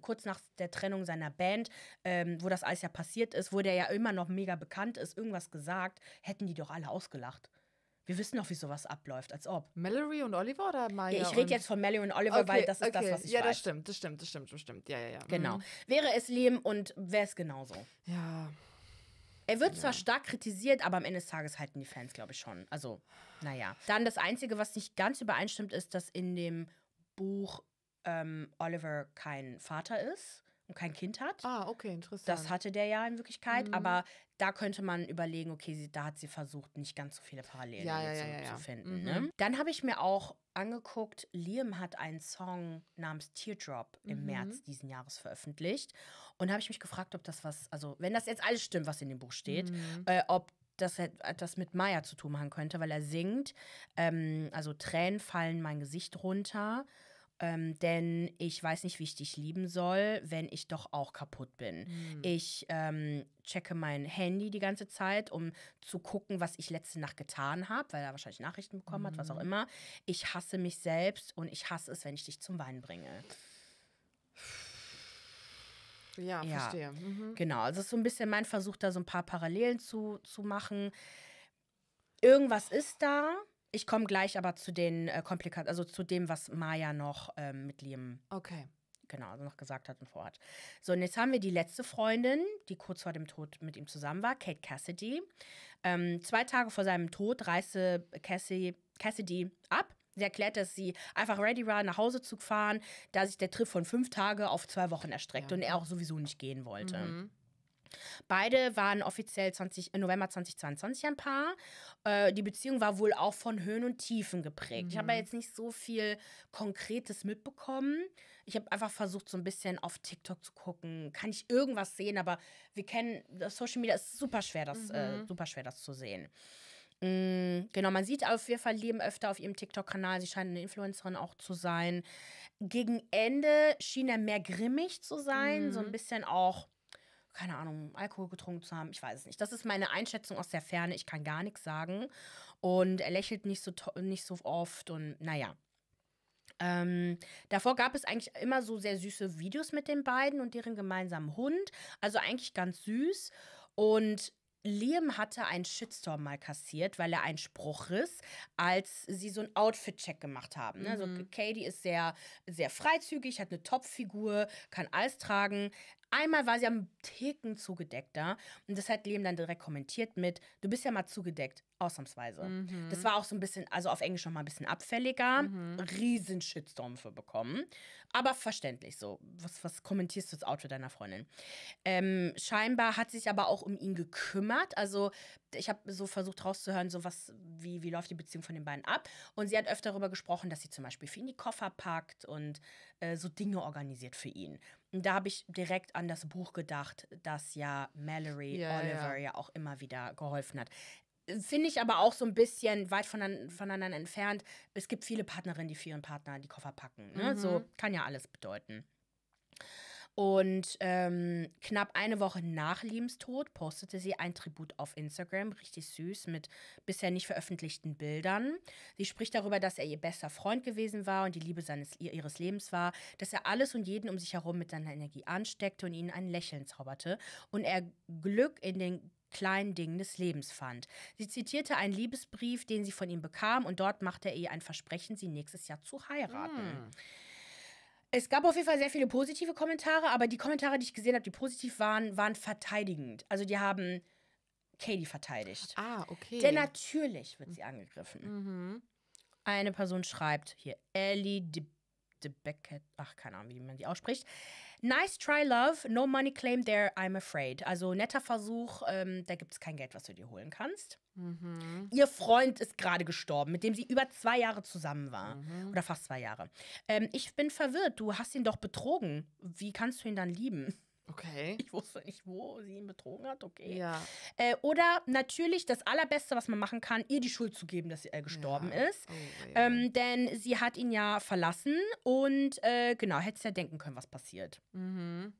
kurz nach der Trennung seiner Band, ähm, wo das alles ja passiert ist, wo der ja immer noch mega bekannt ist, irgendwas gesagt, hätten die doch alle ausgelacht. Wir wissen doch, wie sowas abläuft, als ob. Mallory und Oliver oder Maya? Ja, ich rede jetzt von Mallory und Oliver, okay, weil das ist okay. das, was ich ja, weiß. Ja, das stimmt, das stimmt, das stimmt, das stimmt. Ja, ja, ja. Mhm. Genau. Mhm. Wäre es Liam und wäre es genauso. Ja. Er wird ja. zwar stark kritisiert, aber am Ende des Tages halten die Fans, glaube ich, schon. Also, naja. Dann das Einzige, was nicht ganz übereinstimmt, ist, dass in dem Buch ähm, Oliver kein Vater ist und kein Kind hat. Ah, okay, interessant. Das hatte der ja in Wirklichkeit, mhm. aber da könnte man überlegen, okay, sie, da hat sie versucht, nicht ganz so viele Parallelen ja, zu, ja, ja, zu, finden. Mhm. Ne? Dann habe ich mir auch angeguckt, Liam hat einen Song namens Teardrop im mhm. März diesen Jahres veröffentlicht und habe ich mich gefragt, ob das was, also wenn das jetzt alles stimmt, was in dem Buch steht, mhm. äh, ob dass er das mit Maya zu tun haben könnte, weil er singt, ähm, also Tränen fallen mein Gesicht runter ähm, denn ich weiß nicht, wie ich dich lieben soll, wenn ich doch auch kaputt bin. Mhm. Ich ähm, checke mein Handy die ganze Zeit, um zu gucken, was ich letzte Nacht getan habe, weil er wahrscheinlich Nachrichten bekommen mhm. hat, was auch hm. immer. Ich hasse mich selbst und ich hasse es, wenn ich dich zum Wein bringe. Ja, ja. verstehe. Mhm. Genau, also es ist so ein bisschen mein Versuch, da so ein paar Parallelen zu, zu machen. Irgendwas ist da, ich komme gleich aber zu den äh, Komplikationen, also zu dem, was Maya noch ähm, mit Liam okay. genau, also noch gesagt hat und vorhat. So, und jetzt haben wir die letzte Freundin, die kurz vor dem Tod mit ihm zusammen war, Kate Cassidy. Ähm, zwei Tage vor seinem Tod reiste Cassie, Cassidy ab. Sie erklärt, dass sie einfach ready war, nach Hause zu fahren, da sich der Trip von fünf Tage auf zwei Wochen erstreckte ja. und er auch sowieso nicht gehen wollte. Mhm. Beide waren offiziell 20, äh, November 2022 ein Paar. Äh, die Beziehung war wohl auch von Höhen und Tiefen geprägt. Mhm. Ich habe ja jetzt nicht so viel Konkretes mitbekommen. Ich habe einfach versucht, so ein bisschen auf TikTok zu gucken. Kann ich irgendwas sehen? Aber wir kennen, das Social Media ist super schwer, das, äh, mhm. äh, super schwer, das zu sehen. Mm, genau, man sieht auf jeden Fall Leben öfter auf ihrem TikTok-Kanal. Sie scheint eine Influencerin auch zu sein. Gegen Ende schien er mehr grimmig zu sein, mhm. so ein bisschen auch keine Ahnung, Alkohol getrunken zu haben. Ich weiß es nicht. Das ist meine Einschätzung aus der Ferne. Ich kann gar nichts sagen. Und er lächelt nicht so, nicht so oft und naja. Ähm, davor gab es eigentlich immer so sehr süße Videos mit den beiden und deren gemeinsamen Hund. Also eigentlich ganz süß. Und Liam hatte einen Shitstorm mal kassiert, weil er einen Spruch riss, als sie so einen Outfit-Check gemacht haben. Ne? Also mhm. Also Katie ist sehr, sehr freizügig, hat eine Top-Figur, kann alles tragen. Einmal war sie am Theken zugedeckter und das hat Liam dann direkt kommentiert mit, du bist ja mal zugedeckt, ausnahmsweise. Mhm. Das war auch so ein bisschen, also auf Englisch nochmal ein bisschen abfälliger, mhm. riesen Shitstorm für bekommen, aber verständlich so. Was, was kommentierst du das Outfit deiner Freundin? Ähm, scheinbar hat sich aber auch um ihn gekümmert, also ich habe so versucht rauszuhören, so was, wie, wie läuft die Beziehung von den beiden ab und sie hat öfter darüber gesprochen, dass sie zum Beispiel für ihn die Koffer packt und äh, so Dinge organisiert für ihn. Und da habe ich direkt an das Buch gedacht, das ja Mallory yeah, Oliver ja. ja auch immer wieder geholfen hat finde ich aber auch so ein bisschen weit voneinander entfernt. Es gibt viele Partnerinnen, die für ihren Partner die Koffer packen. Ne? Mhm. So kann ja alles bedeuten. Und ähm, knapp eine Woche nach Lims Tod postete sie ein Tribut auf Instagram, richtig süß, mit bisher nicht veröffentlichten Bildern. Sie spricht darüber, dass er ihr bester Freund gewesen war und die Liebe seines, ihres Lebens war, dass er alles und jeden um sich herum mit seiner Energie ansteckte und ihnen ein Lächeln zauberte und er Glück in den kleinen Dingen des Lebens fand. Sie zitierte einen Liebesbrief, den sie von ihm bekam, und dort machte er ihr ein Versprechen, sie nächstes Jahr zu heiraten. Mm. Es gab auf jeden Fall sehr viele positive Kommentare, aber die Kommentare, die ich gesehen habe, die positiv waren, waren verteidigend. Also die haben Katie verteidigt. Ah, okay. Denn natürlich wird sie angegriffen. Mhm. Eine Person schreibt hier, Ellie de de Beckett, ach, keine Ahnung, wie man die ausspricht. Nice try, love, no money claim there, I'm afraid. Also netter Versuch, ähm, da gibt es kein Geld, was du dir holen kannst. Mhm. Ihr Freund ist gerade gestorben, mit dem sie über zwei Jahre zusammen war. Mhm. Oder fast zwei Jahre. Ähm, ich bin verwirrt, du hast ihn doch betrogen. Wie kannst du ihn dann lieben? Okay. Ich wusste nicht, wo sie ihn betrogen hat, okay. Ja. Äh, oder natürlich das Allerbeste, was man machen kann, ihr die Schuld zu geben, dass er äh, gestorben ja. ist. Oh, ja. ähm, denn sie hat ihn ja verlassen und äh, genau, hätte es ja denken können, was passiert. Mhm.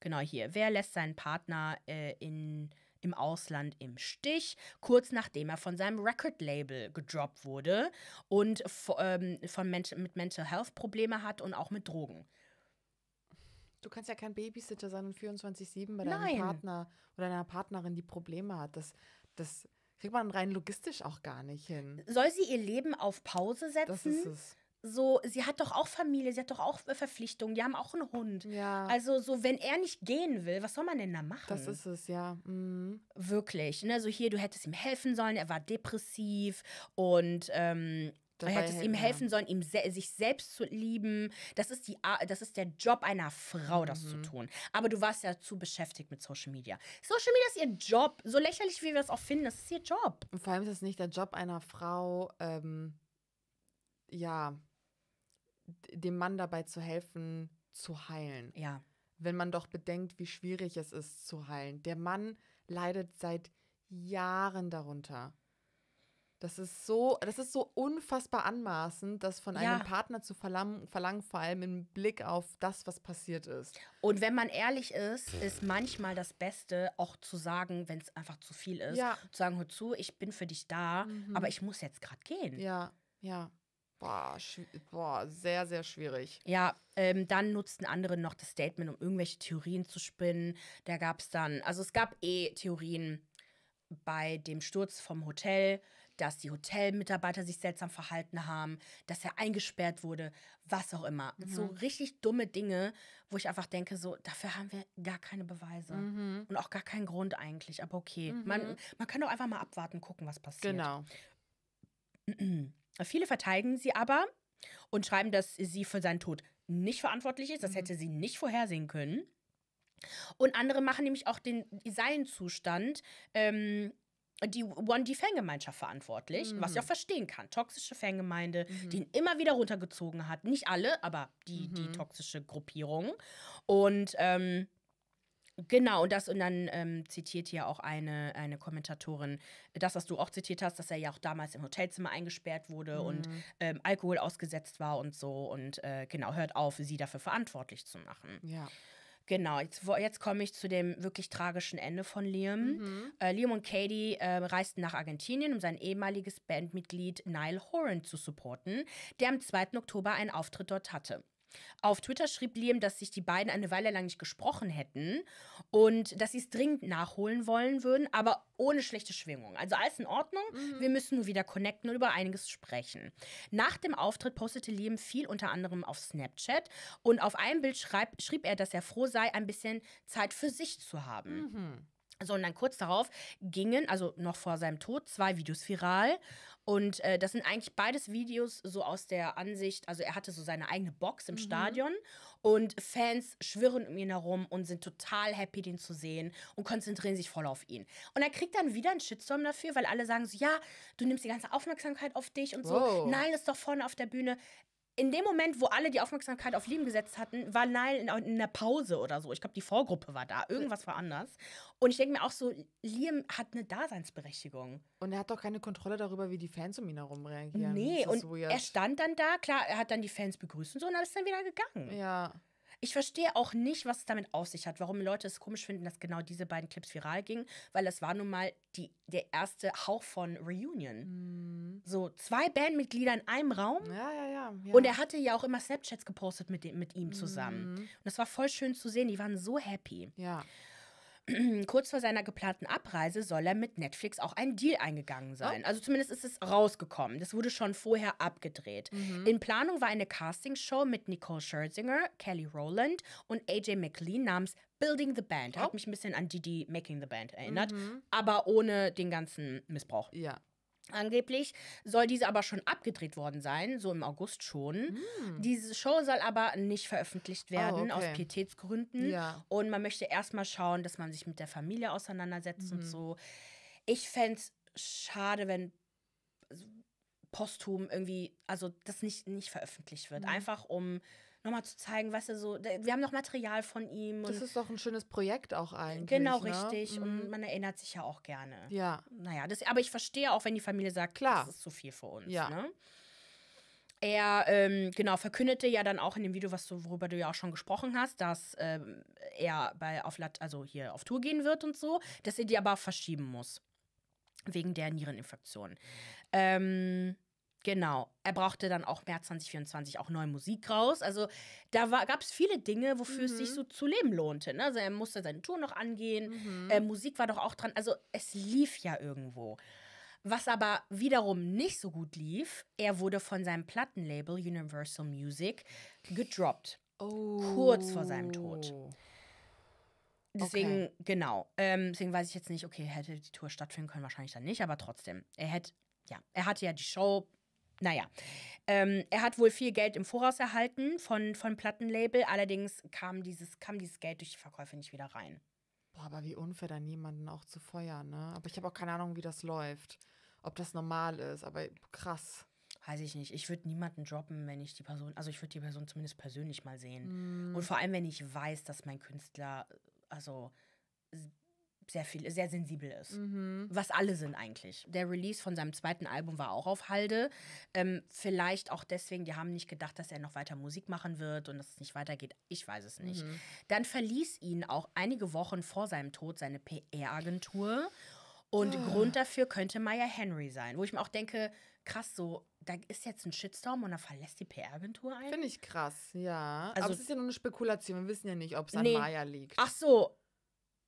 Genau hier. Wer lässt seinen Partner äh, in im Ausland im Stich, kurz nachdem er von seinem Record-Label gedroppt wurde und ähm, von Men mit Mental Health Probleme hat und auch mit Drogen. Du kannst ja kein Babysitter sein und 24-7 bei deinem Nein. Partner oder deiner Partnerin, die Probleme hat. Das, das kriegt man rein logistisch auch gar nicht hin. Soll sie ihr Leben auf Pause setzen? Das ist es so, sie hat doch auch Familie, sie hat doch auch äh, Verpflichtungen, die haben auch einen Hund. Ja. Also, so, wenn er nicht gehen will, was soll man denn da machen? Das ist es, ja. Mhm. Wirklich. Ne? So, hier, du hättest ihm helfen sollen, er war depressiv und ähm, dabei hättest helfen, ihm helfen sollen, ihm se sich selbst zu lieben. Das ist, die das ist der Job einer Frau, das mhm. zu tun. Aber du warst ja zu beschäftigt mit Social Media. Social Media ist ihr Job. So lächerlich, wie wir das auch finden, das ist ihr Job. Und vor allem ist es nicht der Job einer Frau, ähm, ja, dem Mann dabei zu helfen, zu heilen. Ja. Wenn man doch bedenkt, wie schwierig es ist, zu heilen. Der Mann leidet seit Jahren darunter. Das ist so, das ist so unfassbar anmaßend, das von einem ja. Partner zu verlangen, verlangen, vor allem im Blick auf das, was passiert ist. Und wenn man ehrlich ist, ist manchmal das Beste auch zu sagen, wenn es einfach zu viel ist, ja. zu sagen, hör zu, ich bin für dich da, mhm. aber ich muss jetzt gerade gehen. Ja, ja. Boah, boah, sehr, sehr schwierig. Ja, ähm, dann nutzten andere noch das Statement, um irgendwelche Theorien zu spinnen. Da gab es dann, also es gab eh Theorien bei dem Sturz vom Hotel dass die Hotelmitarbeiter sich seltsam verhalten haben, dass er eingesperrt wurde, was auch immer. Mhm. So richtig dumme Dinge, wo ich einfach denke, so, dafür haben wir gar keine Beweise mhm. und auch gar keinen Grund eigentlich, aber okay. Mhm. Man, man kann doch einfach mal abwarten, gucken, was passiert. Genau. (clears throat) Viele verteidigen sie aber und schreiben, dass sie für seinen Tod nicht verantwortlich ist. Das mhm. hätte sie nicht vorhersehen können. Und andere machen nämlich auch den, seinen Zustand ähm, die One die Fangemeinschaft verantwortlich, mhm. was ich auch mhm. verstehen kann. Toxische Fangemeinde, mhm. die ihn immer wieder runtergezogen hat. Nicht alle, aber die, mhm. die toxische Gruppierung. Und ähm, Genau, und das, und dann ähm, zitiert hier auch eine, eine Kommentatorin das, was du auch zitiert hast, dass er ja auch damals im Hotelzimmer eingesperrt wurde mhm. und ähm, Alkohol ausgesetzt war und so. Und äh, genau, hört auf, sie dafür verantwortlich zu machen. Ja. Genau, jetzt, jetzt komme ich zu dem wirklich tragischen Ende von Liam. Mhm. Äh, Liam und Katie äh, reisten nach Argentinien, um sein ehemaliges Bandmitglied Niall Horan zu supporten, der am 2. Oktober einen Auftritt dort hatte. Auf Twitter schrieb Liam, dass sich die beiden eine Weile lang nicht gesprochen hätten und dass sie es dringend nachholen wollen würden, aber ohne schlechte Schwingung. Also alles in Ordnung, mhm. wir müssen nur wieder connecten und über einiges sprechen. Nach dem Auftritt postete Liam viel unter anderem auf Snapchat und auf einem Bild schreib, schrieb er, dass er froh sei, ein bisschen Zeit für sich zu haben. Mhm. So, und dann kurz darauf gingen, also noch vor seinem Tod, zwei Videos viral. Und äh, das sind eigentlich beides Videos so aus der Ansicht, also er hatte so seine eigene Box im mhm. Stadion und Fans schwirren um ihn herum und sind total happy, den zu sehen und konzentrieren sich voll auf ihn. Und er kriegt dann wieder einen Shitstorm dafür, weil alle sagen so, ja, du nimmst die ganze Aufmerksamkeit auf dich und so. Wow. Nein, ist doch vorne auf der Bühne in dem Moment, wo alle die Aufmerksamkeit auf Liam gesetzt hatten, war Nile in, in einer Pause oder so. Ich glaube, die Vorgruppe war da. Irgendwas war anders. Und ich denke mir auch so, Liam hat eine Daseinsberechtigung. Und er hat doch keine Kontrolle darüber, wie die Fans um ihn herum reagieren. Nee, und so er stand dann da. Klar, er hat dann die Fans begrüßt und so und dann ist dann wieder gegangen. Ja. Ich verstehe auch nicht, was es damit auf sich hat, warum Leute es komisch finden, dass genau diese beiden Clips viral gingen, weil das war nun mal die, der erste Hauch von Reunion. Mhm. So zwei Bandmitglieder in einem Raum. Ja, ja, ja, ja, Und er hatte ja auch immer Snapchats gepostet mit, mit ihm zusammen. Mhm. Und das war voll schön zu sehen, die waren so happy. Ja. (clears throat) Kurz vor seiner geplanten Abreise soll er mit Netflix auch einen Deal eingegangen sein. Oh. Also zumindest ist es rausgekommen. Das wurde schon vorher abgedreht. Mhm. In Planung war eine Castingshow mit Nicole Scherzinger, Kelly Rowland und AJ McLean namens Building the Band. Oh. Hat mich ein bisschen an Didi Making the Band erinnert, mhm. aber ohne den ganzen Missbrauch. Ja. Angeblich soll diese aber schon abgedreht worden sein, so im August schon. Mm. Diese Show soll aber nicht veröffentlicht ah, werden, oh, okay. aus Pietätsgründen. Ja. Und man möchte erstmal schauen, dass man sich mit der Familie auseinandersetzt mm. und mhm. so. Ich fände es schade, wenn posthum irgendwie, also das nicht, nicht veröffentlicht wird. Mm. Einfach um nochmal zu zeigen, was er so, wir haben noch Material von ihm. Das ist doch ein schönes Projekt auch eigentlich. Genau, ne? richtig. Mhm. Und man erinnert sich ja auch gerne. Ja. Naja, das, aber ich verstehe auch, wenn die Familie sagt, Klar. das ist zu viel für uns. Ja. Ne? Er ähm, genau verkündete ja dann auch in dem Video, was du, worüber du ja auch schon gesprochen hast, dass ähm, er bei auf Lat also hier auf Tour gehen wird und so, dass er die aber verschieben muss wegen der Niereninfektion. Ähm, Genau. Er brauchte dann auch März 2024 auch neue Musik raus. Also da gab es viele Dinge, wofür mhm. es sich mhm. so zu leben lohnte. Ne? Also er musste seine Tour noch angehen. Mhm. Äh, Musik war doch auch dran. Also es lief ja irgendwo. Was aber wiederum nicht so gut lief, er wurde von seinem Plattenlabel Universal Music gedroppt. Oh. Kurz vor seinem Tod. Oh. Deswegen, okay. genau. Ähm, deswegen weiß ich jetzt nicht, okay, hätte die Tour stattfinden können, wahrscheinlich dann nicht, aber trotzdem. Er hätte, ja, er hatte ja die Show naja, ähm, er hat wohl viel Geld im Voraus erhalten von, von Plattenlabel, allerdings kam dieses, kam dieses Geld durch die Verkäufe nicht wieder rein. Boah, aber wie unfair, dann jemanden auch zu feuern, ne? Aber ich habe auch keine Ahnung, wie das läuft. Ob das normal ist, aber krass. Weiß ich nicht. Ich würde niemanden droppen, wenn ich die Person, also ich würde die Person zumindest persönlich mal sehen. Mm. Und vor allem, wenn ich weiß, dass mein Künstler, also sehr viel, sehr sensibel ist. Mhm. Was alle sind eigentlich. Der Release von seinem zweiten Album war auch auf Halde. Ähm, vielleicht auch deswegen, die haben nicht gedacht, dass er noch weiter Musik machen wird und dass es nicht weitergeht. Ich weiß es nicht. Mhm. Dann verließ ihn auch einige Wochen vor seinem Tod seine PR-Agentur. Und oh. Grund dafür könnte Maya Henry sein, wo ich mir auch denke, krass, so, da ist jetzt ein Shitstorm und da verlässt die PR-Agentur ein. Finde ich krass, ja. Also, Aber es ist ja nur eine Spekulation, wir wissen ja nicht, ob es an nee. Maya liegt. Ach so,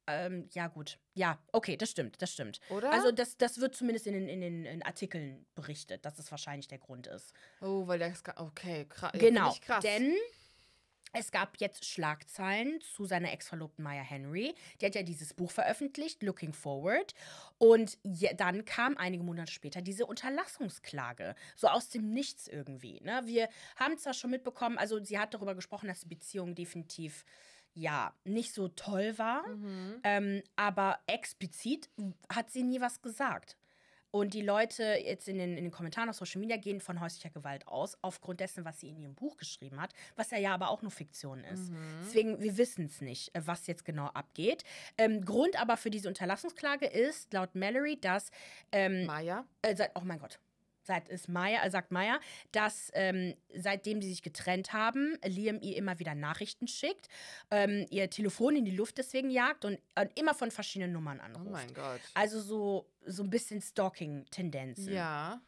ähm, ja, gut. Ja, okay, das stimmt, das stimmt. Oder? Also, das, das wird zumindest in den, in den in Artikeln berichtet, dass es wahrscheinlich der Grund ist. Oh, weil das. Okay, krass. Genau. Krass. Denn es gab jetzt Schlagzeilen zu seiner Ex-Verlobten Maya Henry. Die hat ja dieses Buch veröffentlicht, Looking Forward. Und je, dann kam einige Monate später diese Unterlassungsklage. So aus dem Nichts irgendwie. Ne? Wir haben zwar schon mitbekommen, also sie hat darüber gesprochen, dass die Beziehung definitiv ja, nicht so toll war. Mhm. Ähm, aber explizit hat sie nie was gesagt. Und die Leute jetzt in den, in den Kommentaren auf Social Media gehen von häuslicher Gewalt aus, aufgrund dessen, was sie in ihrem Buch geschrieben hat, was ja ja aber auch nur Fiktion ist. Mhm. Deswegen, wir wissen es nicht, äh, was jetzt genau abgeht. Ähm, Grund aber für diese Unterlassungsklage ist, laut Mallory, dass. Ähm, Maya? Äh, oh mein Gott seit ist Maya, äh, sagt Maya, dass ähm, seitdem sie sich getrennt haben, Liam ihr immer wieder Nachrichten schickt, ähm, ihr Telefon in die Luft deswegen jagt und, und immer von verschiedenen Nummern anruft. Oh mein Gott. Also so, so ein bisschen Stalking-Tendenzen. Ja.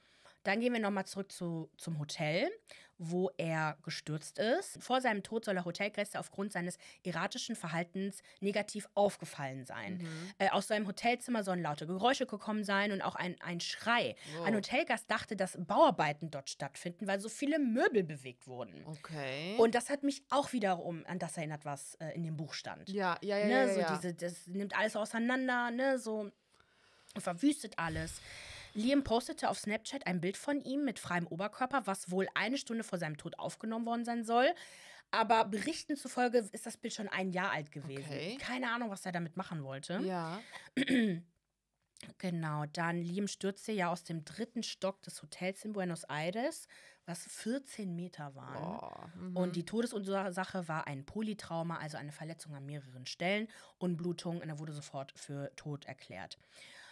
Dann gehen wir nochmal zurück zu, zum Hotel wo er gestürzt ist. Vor seinem Tod soll er Hotelgäste aufgrund seines erratischen Verhaltens negativ aufgefallen sein. Mhm. Äh, aus seinem Hotelzimmer sollen laute Geräusche gekommen sein und auch ein, ein Schrei. Wow. Ein Hotelgast dachte, dass Bauarbeiten dort stattfinden, weil so viele Möbel bewegt wurden. Okay. Und das hat mich auch wiederum an das erinnert, was äh, in dem Buch stand. Ja, ja, ja. Ne? ja, ja, so ja. Diese, das nimmt alles auseinander, ne? so verwüstet alles. Liam postete auf Snapchat ein Bild von ihm mit freiem Oberkörper, was wohl eine Stunde vor seinem Tod aufgenommen worden sein soll. Aber Berichten zufolge ist das Bild schon ein Jahr alt gewesen. Okay. Keine Ahnung, was er damit machen wollte. Ja. Genau, dann Liam stürzte ja aus dem dritten Stock des Hotels in Buenos Aires, was 14 Meter waren. Oh, Und die Todesursache war ein Polytrauma, also eine Verletzung an mehreren Stellen und Blutung. Und er wurde sofort für tot erklärt.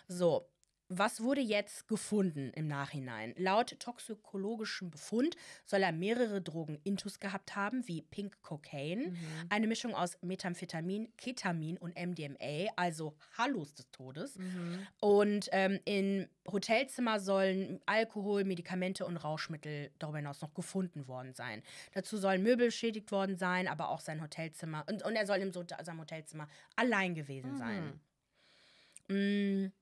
So, was wurde jetzt gefunden im Nachhinein? Laut toxikologischem Befund soll er mehrere Drogen intus gehabt haben, wie Pink Cocaine, mhm. eine Mischung aus Methamphetamin, Ketamin und MDMA, also Hallos des Todes. Mhm. Und ähm, in Hotelzimmer sollen Alkohol, Medikamente und Rauschmittel darüber hinaus noch gefunden worden sein. Dazu sollen Möbel beschädigt worden sein, aber auch sein Hotelzimmer. Und, und er soll in seinem Hotelzimmer allein gewesen mhm. sein. Mhm.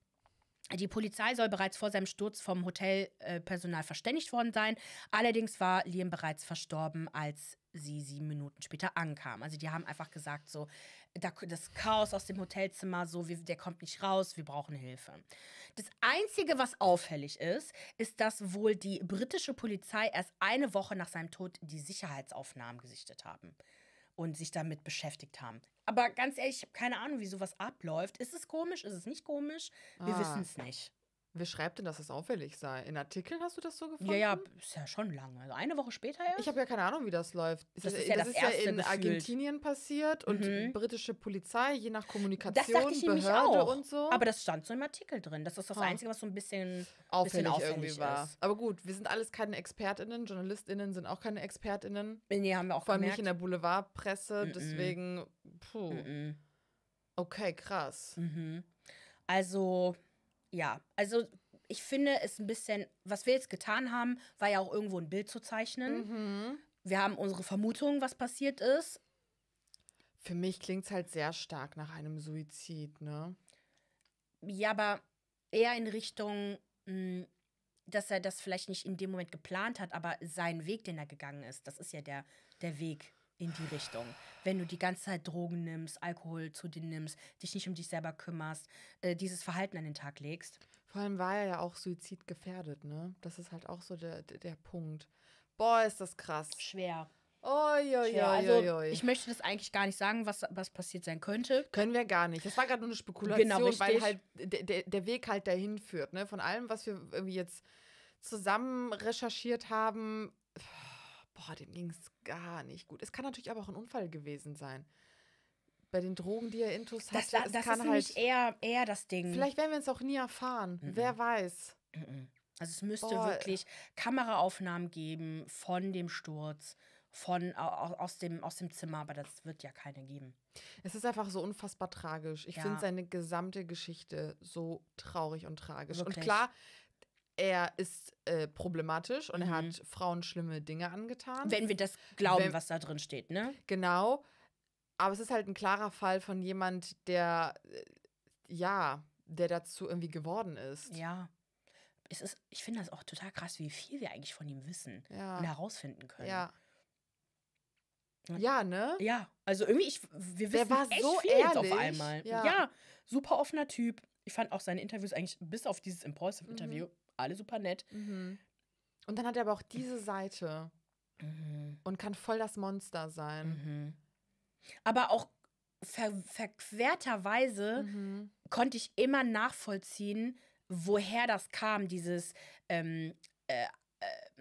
Die Polizei soll bereits vor seinem Sturz vom Hotelpersonal verständigt worden sein. Allerdings war Liam bereits verstorben, als sie sieben Minuten später ankam. Also die haben einfach gesagt, so, das Chaos aus dem Hotelzimmer, so, der kommt nicht raus, wir brauchen Hilfe. Das Einzige, was auffällig ist, ist, dass wohl die britische Polizei erst eine Woche nach seinem Tod die Sicherheitsaufnahmen gesichtet haben und sich damit beschäftigt haben. Aber ganz ehrlich, ich habe keine Ahnung, wie sowas abläuft. Ist es komisch? Ist es nicht komisch? Wir ah. wissen es nicht. Wer schreibt denn, dass es auffällig sei? In Artikeln hast du das so gefunden? Ja, ja, ist ja schon lange. Also eine Woche später erst. Ich habe ja keine Ahnung, wie das läuft. Das, ist ja, das, das ist ja in gefühlt. Argentinien passiert und mhm. britische Polizei, je nach Kommunikation, Behörde und so. Aber das stand so im Artikel drin. Das ist das ha. Einzige, was so ein bisschen auffällig, bisschen auffällig irgendwie ist. Aber gut, wir sind alles keine ExpertInnen. JournalistInnen sind auch keine ExpertInnen. Nee, haben wir auch Vor allem nicht in der Boulevardpresse. Mm -mm. Deswegen, puh. Mm okay, krass. Mhm. Also, ja, also ich finde es ein bisschen, was wir jetzt getan haben, war ja auch irgendwo ein Bild zu zeichnen. Mhm. Wir haben unsere Vermutung, was passiert ist. Für mich klingt es halt sehr stark nach einem Suizid, ne? Ja, aber eher in Richtung, hm, dass er das vielleicht nicht in dem Moment geplant hat, aber sein Weg, den er gegangen ist, das ist ja der, der Weg in die Richtung. Wenn du die ganze Zeit Drogen nimmst, Alkohol zu dir nimmst, dich nicht um dich selber kümmerst, äh, dieses Verhalten an den Tag legst. Vor allem war er ja auch suizidgefährdet, ne? Das ist halt auch so der, der Punkt. Boah, ist das krass. Schwer. Oh, jo, jo, also, jo, ich möchte das eigentlich gar nicht sagen, was, was passiert sein könnte. Können wir gar nicht. Das war gerade nur eine genau, Spekulation, genau, weil halt der, der Weg halt dahin führt. Ne? Von allem, was wir irgendwie jetzt zusammen recherchiert haben, boah, dem ging es gar nicht gut. Es kann natürlich aber auch ein Unfall gewesen sein. Bei den Drogen, die er intus das, hatte, das, das kann ist halt eher, eher das Ding. Vielleicht werden wir es auch nie erfahren. Mhm. Wer weiß. Mhm. Also es müsste boah. wirklich Kameraaufnahmen geben von dem Sturz von aus dem, aus dem Zimmer, aber das wird ja keine geben. Es ist einfach so unfassbar tragisch. Ich ja. finde seine gesamte Geschichte so traurig und tragisch. Wirklich? Und klar, er ist äh, problematisch und mhm. er hat Frauen schlimme Dinge angetan. Wenn wir das glauben, Wenn, was da drin steht, ne? Genau. Aber es ist halt ein klarer Fall von jemand, der äh, ja, der dazu irgendwie geworden ist. Ja. Es ist, ich finde das auch total krass, wie viel wir eigentlich von ihm wissen ja. und herausfinden können. Ja. Ja, ne? Ja, also irgendwie, ich, wir wissen echt so viel ehrlich. jetzt auf einmal. Ja. ja. super offener Typ. Ich fand auch seine Interviews eigentlich, bis auf dieses Impulsive-Interview, mhm alle super nett. Mhm. Und dann hat er aber auch diese Seite mhm. und kann voll das Monster sein. Mhm. Aber auch ver verquerterweise mhm. konnte ich immer nachvollziehen, woher das kam, dieses ähm, äh,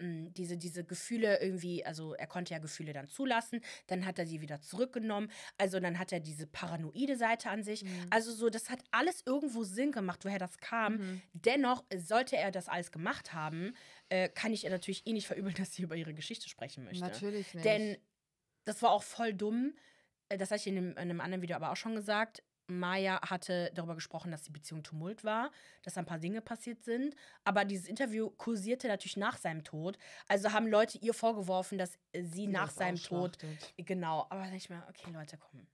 mh, mm, diese, diese Gefühle irgendwie, also er konnte ja Gefühle dann zulassen, dann hat er sie wieder zurückgenommen, also dann hat er diese paranoide Seite an sich. Mhm. Also so, das hat alles irgendwo Sinn gemacht, woher das kam. Mhm. Dennoch, sollte er das alles gemacht haben, äh, kann ich ihr natürlich eh nicht verübeln, (laughs) dass sie über ihre Geschichte sprechen möchte. Natürlich nicht. Denn das war auch voll dumm. Äh, das hatte ich in einem, in einem anderen Video aber auch schon gesagt Maya hatte darüber gesprochen, dass die Beziehung Tumult war, dass ein paar Dinge passiert sind. Aber dieses Interview kursierte natürlich nach seinem Tod. Also haben Leute ihr vorgeworfen, dass sie nach das seinem Tod. Genau. Aber dann ich mir, okay, Leute, komm.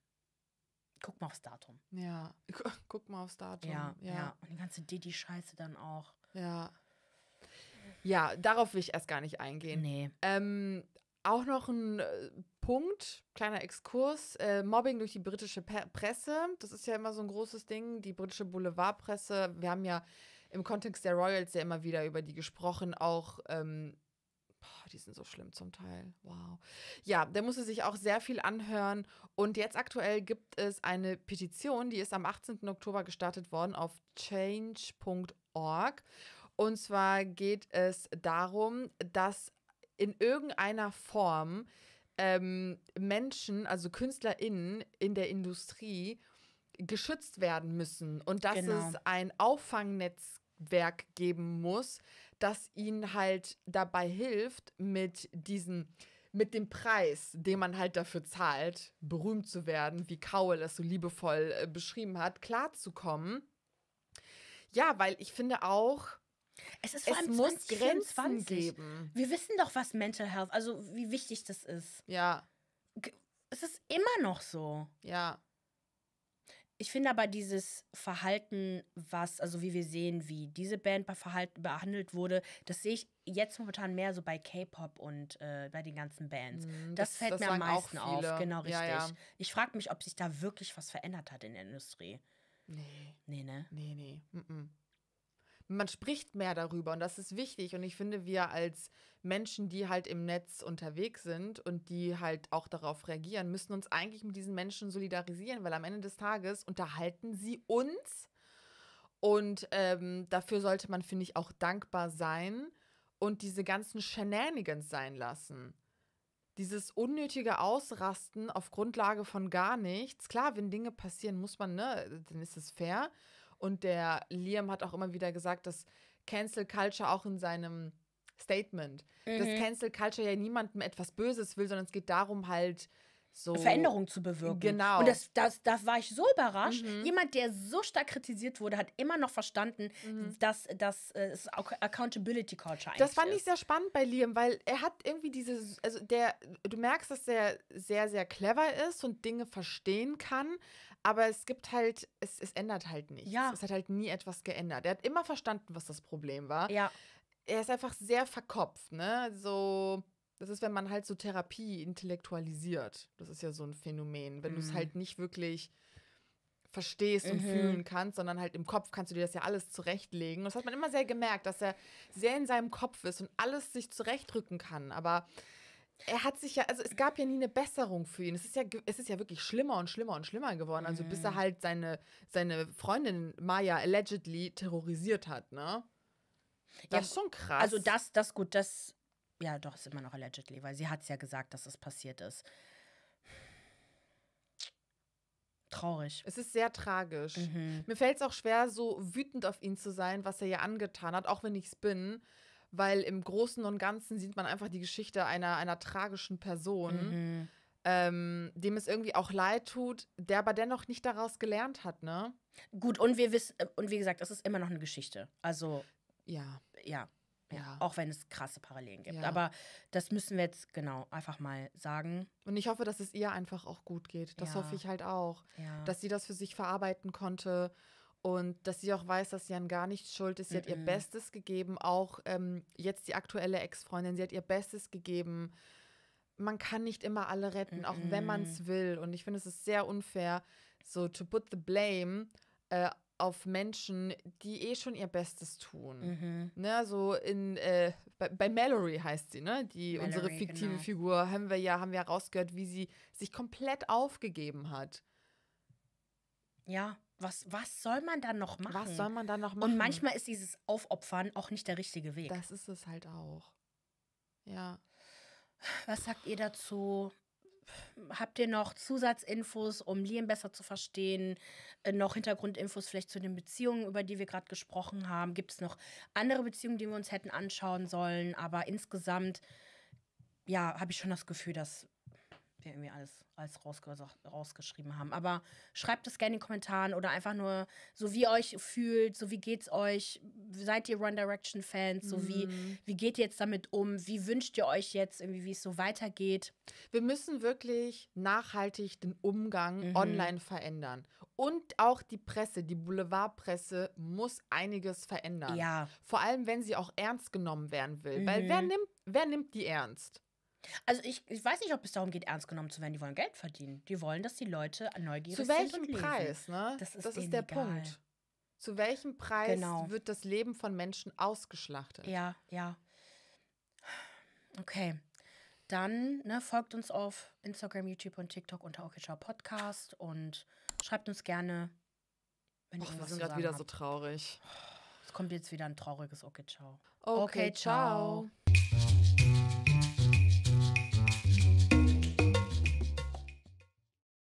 Guck mal aufs Datum. Ja, guck mal aufs Datum. Ja, ja. ja. Und die ganze Didi-Scheiße dann auch. Ja. Ja, darauf will ich erst gar nicht eingehen. Nee. Ähm, auch noch ein äh, Punkt, kleiner Exkurs, äh, Mobbing durch die britische Pe Presse. Das ist ja immer so ein großes Ding, die britische Boulevardpresse. Wir haben ja im Kontext der Royals ja immer wieder über die gesprochen, auch ähm, boah, die sind so schlimm zum Teil. Wow. Ja, der musste sich auch sehr viel anhören. Und jetzt aktuell gibt es eine Petition, die ist am 18. Oktober gestartet worden auf change.org. Und zwar geht es darum, dass in irgendeiner Form ähm, Menschen, also KünstlerInnen in der Industrie, geschützt werden müssen und dass genau. es ein Auffangnetzwerk geben muss, das ihnen halt dabei hilft, mit diesen mit dem Preis, den man halt dafür zahlt, berühmt zu werden, wie Cowell das so liebevoll äh, beschrieben hat, klarzukommen. Ja, weil ich finde auch, es ist vor es allem muss 20, Grenzen 24. geben. Wir wissen doch, was Mental Health, also wie wichtig das ist. Ja. Es ist immer noch so. Ja. Ich finde aber dieses Verhalten, was, also wie wir sehen, wie diese Band Verhalten behandelt wurde, das sehe ich jetzt momentan mehr so bei K-Pop und äh, bei den ganzen Bands. Mm, das, das, fällt das mir am meisten auf, genau richtig. Ja, ja. Ich frage mich, ob sich da wirklich was verändert hat in der Industrie. Nee. Nee, ne? Nee, nee. Mm -mm man spricht mehr darüber und das ist wichtig. Und ich finde, wir als Menschen, die halt im Netz unterwegs sind und die halt auch darauf reagieren, müssen uns eigentlich mit diesen Menschen solidarisieren, weil am Ende des Tages unterhalten sie uns. Und ähm, dafür sollte man, finde ich, auch dankbar sein und diese ganzen Shenanigans sein lassen dieses unnötige Ausrasten auf Grundlage von gar nichts. Klar, wenn Dinge passieren, muss man, ne, dann ist es fair. Und der Liam hat auch immer wieder gesagt, dass Cancel Culture auch in seinem Statement, mhm. dass Cancel Culture ja niemandem etwas Böses will, sondern es geht darum halt, so. Veränderung zu bewirken. Genau. Und das, das, das war ich so überrascht. Mhm. Jemand, der so stark kritisiert wurde, hat immer noch verstanden, mhm. dass das äh, Accountability Culture eigentlich Das fand ist. ich sehr spannend bei Liam, weil er hat irgendwie diese, also der, du merkst, dass er sehr, sehr clever ist und Dinge verstehen kann, aber es gibt halt, es, es ändert halt nichts. Ja. Es hat halt nie etwas geändert. Er hat immer verstanden, was das Problem war. Ja. Er ist einfach sehr verkopft, ne? So, das ist, wenn man halt so Therapie intellektualisiert. Das ist ja so ein Phänomen. Wenn halt mhm. du es halt nicht wirklich verstehst und mhm. fühlen kannst, sondern halt im Kopf kannst du dir das ja alles zurechtlegen. Und das hat man immer sehr gemerkt, dass er sehr in seinem Kopf ist und alles sich zurechtrücken kann. Aber er hat sich ja, also es gab ja nie eine Besserung für ihn. Es ist ja, es ist ja wirklich schlimmer und schlimmer und schlimmer geworden. Also mhm. bis er mhm. halt seine, seine Freundin Maya allegedly terrorisiert hat, ne? Das ja, ist schon krass. Also das, das gut, das, ja doch, ist immer noch allegedly, weil sie hat es ja gesagt, dass es das passiert ist. Traurig. Es ist sehr tragisch. Mhm. Mir fällt es auch schwer, so wütend auf ihn zu sein, was er ja angetan hat, auch wenn ich es bin weil im Großen und Ganzen sieht man einfach die Geschichte einer, einer tragischen Person, mhm. ähm, dem es irgendwie auch leid tut, der aber dennoch nicht daraus gelernt hat, ne? Gut, und wir wissen, äh, und wie gesagt, es ist immer noch eine Geschichte. Also. Ja. Ja. Ja. Auch wenn es krasse Parallelen gibt. Ja. Aber das müssen wir jetzt genau einfach mal sagen. Und ich hoffe, dass es ihr einfach auch gut geht. Das ja. hoffe ich halt auch. Dass sie das für sich verarbeiten konnte und dass sie auch weiß, dass Jan gar nicht schuld ist. Sie mm hat ihr Bestes gegeben, auch ähm, jetzt die aktuelle Ex-Freundin, sie hat ihr Bestes gegeben. Man kann nicht immer alle retten, mm auch wenn man es will. Und ich finde, es ist sehr unfair, so to put the blame äh, auf Menschen, die eh schon ihr Bestes tun. Mhm. Ne, so in äh, bei, bei, Mallory heißt sie, ne? Die Mallory, unsere fiktive genau. Figur haben wir ja haben wir rausgehört, wie sie sich komplett aufgegeben hat. Ja, was, was soll man dann noch machen? Was soll man dann noch machen? Und manchmal ist dieses Aufopfern auch nicht der richtige Weg. Das ist es halt auch. Ja. Was sagt ihr dazu? Habt ihr noch Zusatzinfos, um Liam besser zu verstehen? Äh, noch Hintergrundinfos vielleicht zu den Beziehungen, über die wir gerade gesprochen haben? Gibt es noch andere Beziehungen, die wir uns hätten anschauen sollen? Aber insgesamt, ja, habe ich schon das Gefühl, dass wir irgendwie alles, alles rausgeschrieben haben. Aber schreibt es gerne in den Kommentaren oder einfach nur, so wie ihr euch fühlt, so wie geht's euch, seid ihr One Direction Fans, so mhm. wie, wie geht ihr jetzt damit um, wie wünscht ihr euch jetzt irgendwie, wie es so weitergeht. Wir müssen wirklich nachhaltig den Umgang mhm. online verändern. Und auch die Presse, die Boulevardpresse muss einiges verändern. Ja. Vor allem, wenn sie auch ernst genommen werden will. Mhm. Weil wer mhm. nimmt, wer nimmt die ernst? Also ich, ich weiß nicht, ob es darum geht, ernst genommen zu werden. Die wollen Geld verdienen. Die wollen, dass die Leute neugierig sind. Zu welchem sind Preis, ne? Das ist, das ist der egal. Punkt. Zu welchem Preis genau. wird das Leben von Menschen ausgeschlachtet? Ja, ja. Okay. Dann ne, folgt uns auf Instagram, YouTube und TikTok unter OKCHAU Podcast und schreibt uns gerne, wenn ihr Och, wir sind gerade wieder habt. so traurig. Es kommt jetzt wieder ein trauriges OKCHAU. Okay, ciao. ciao.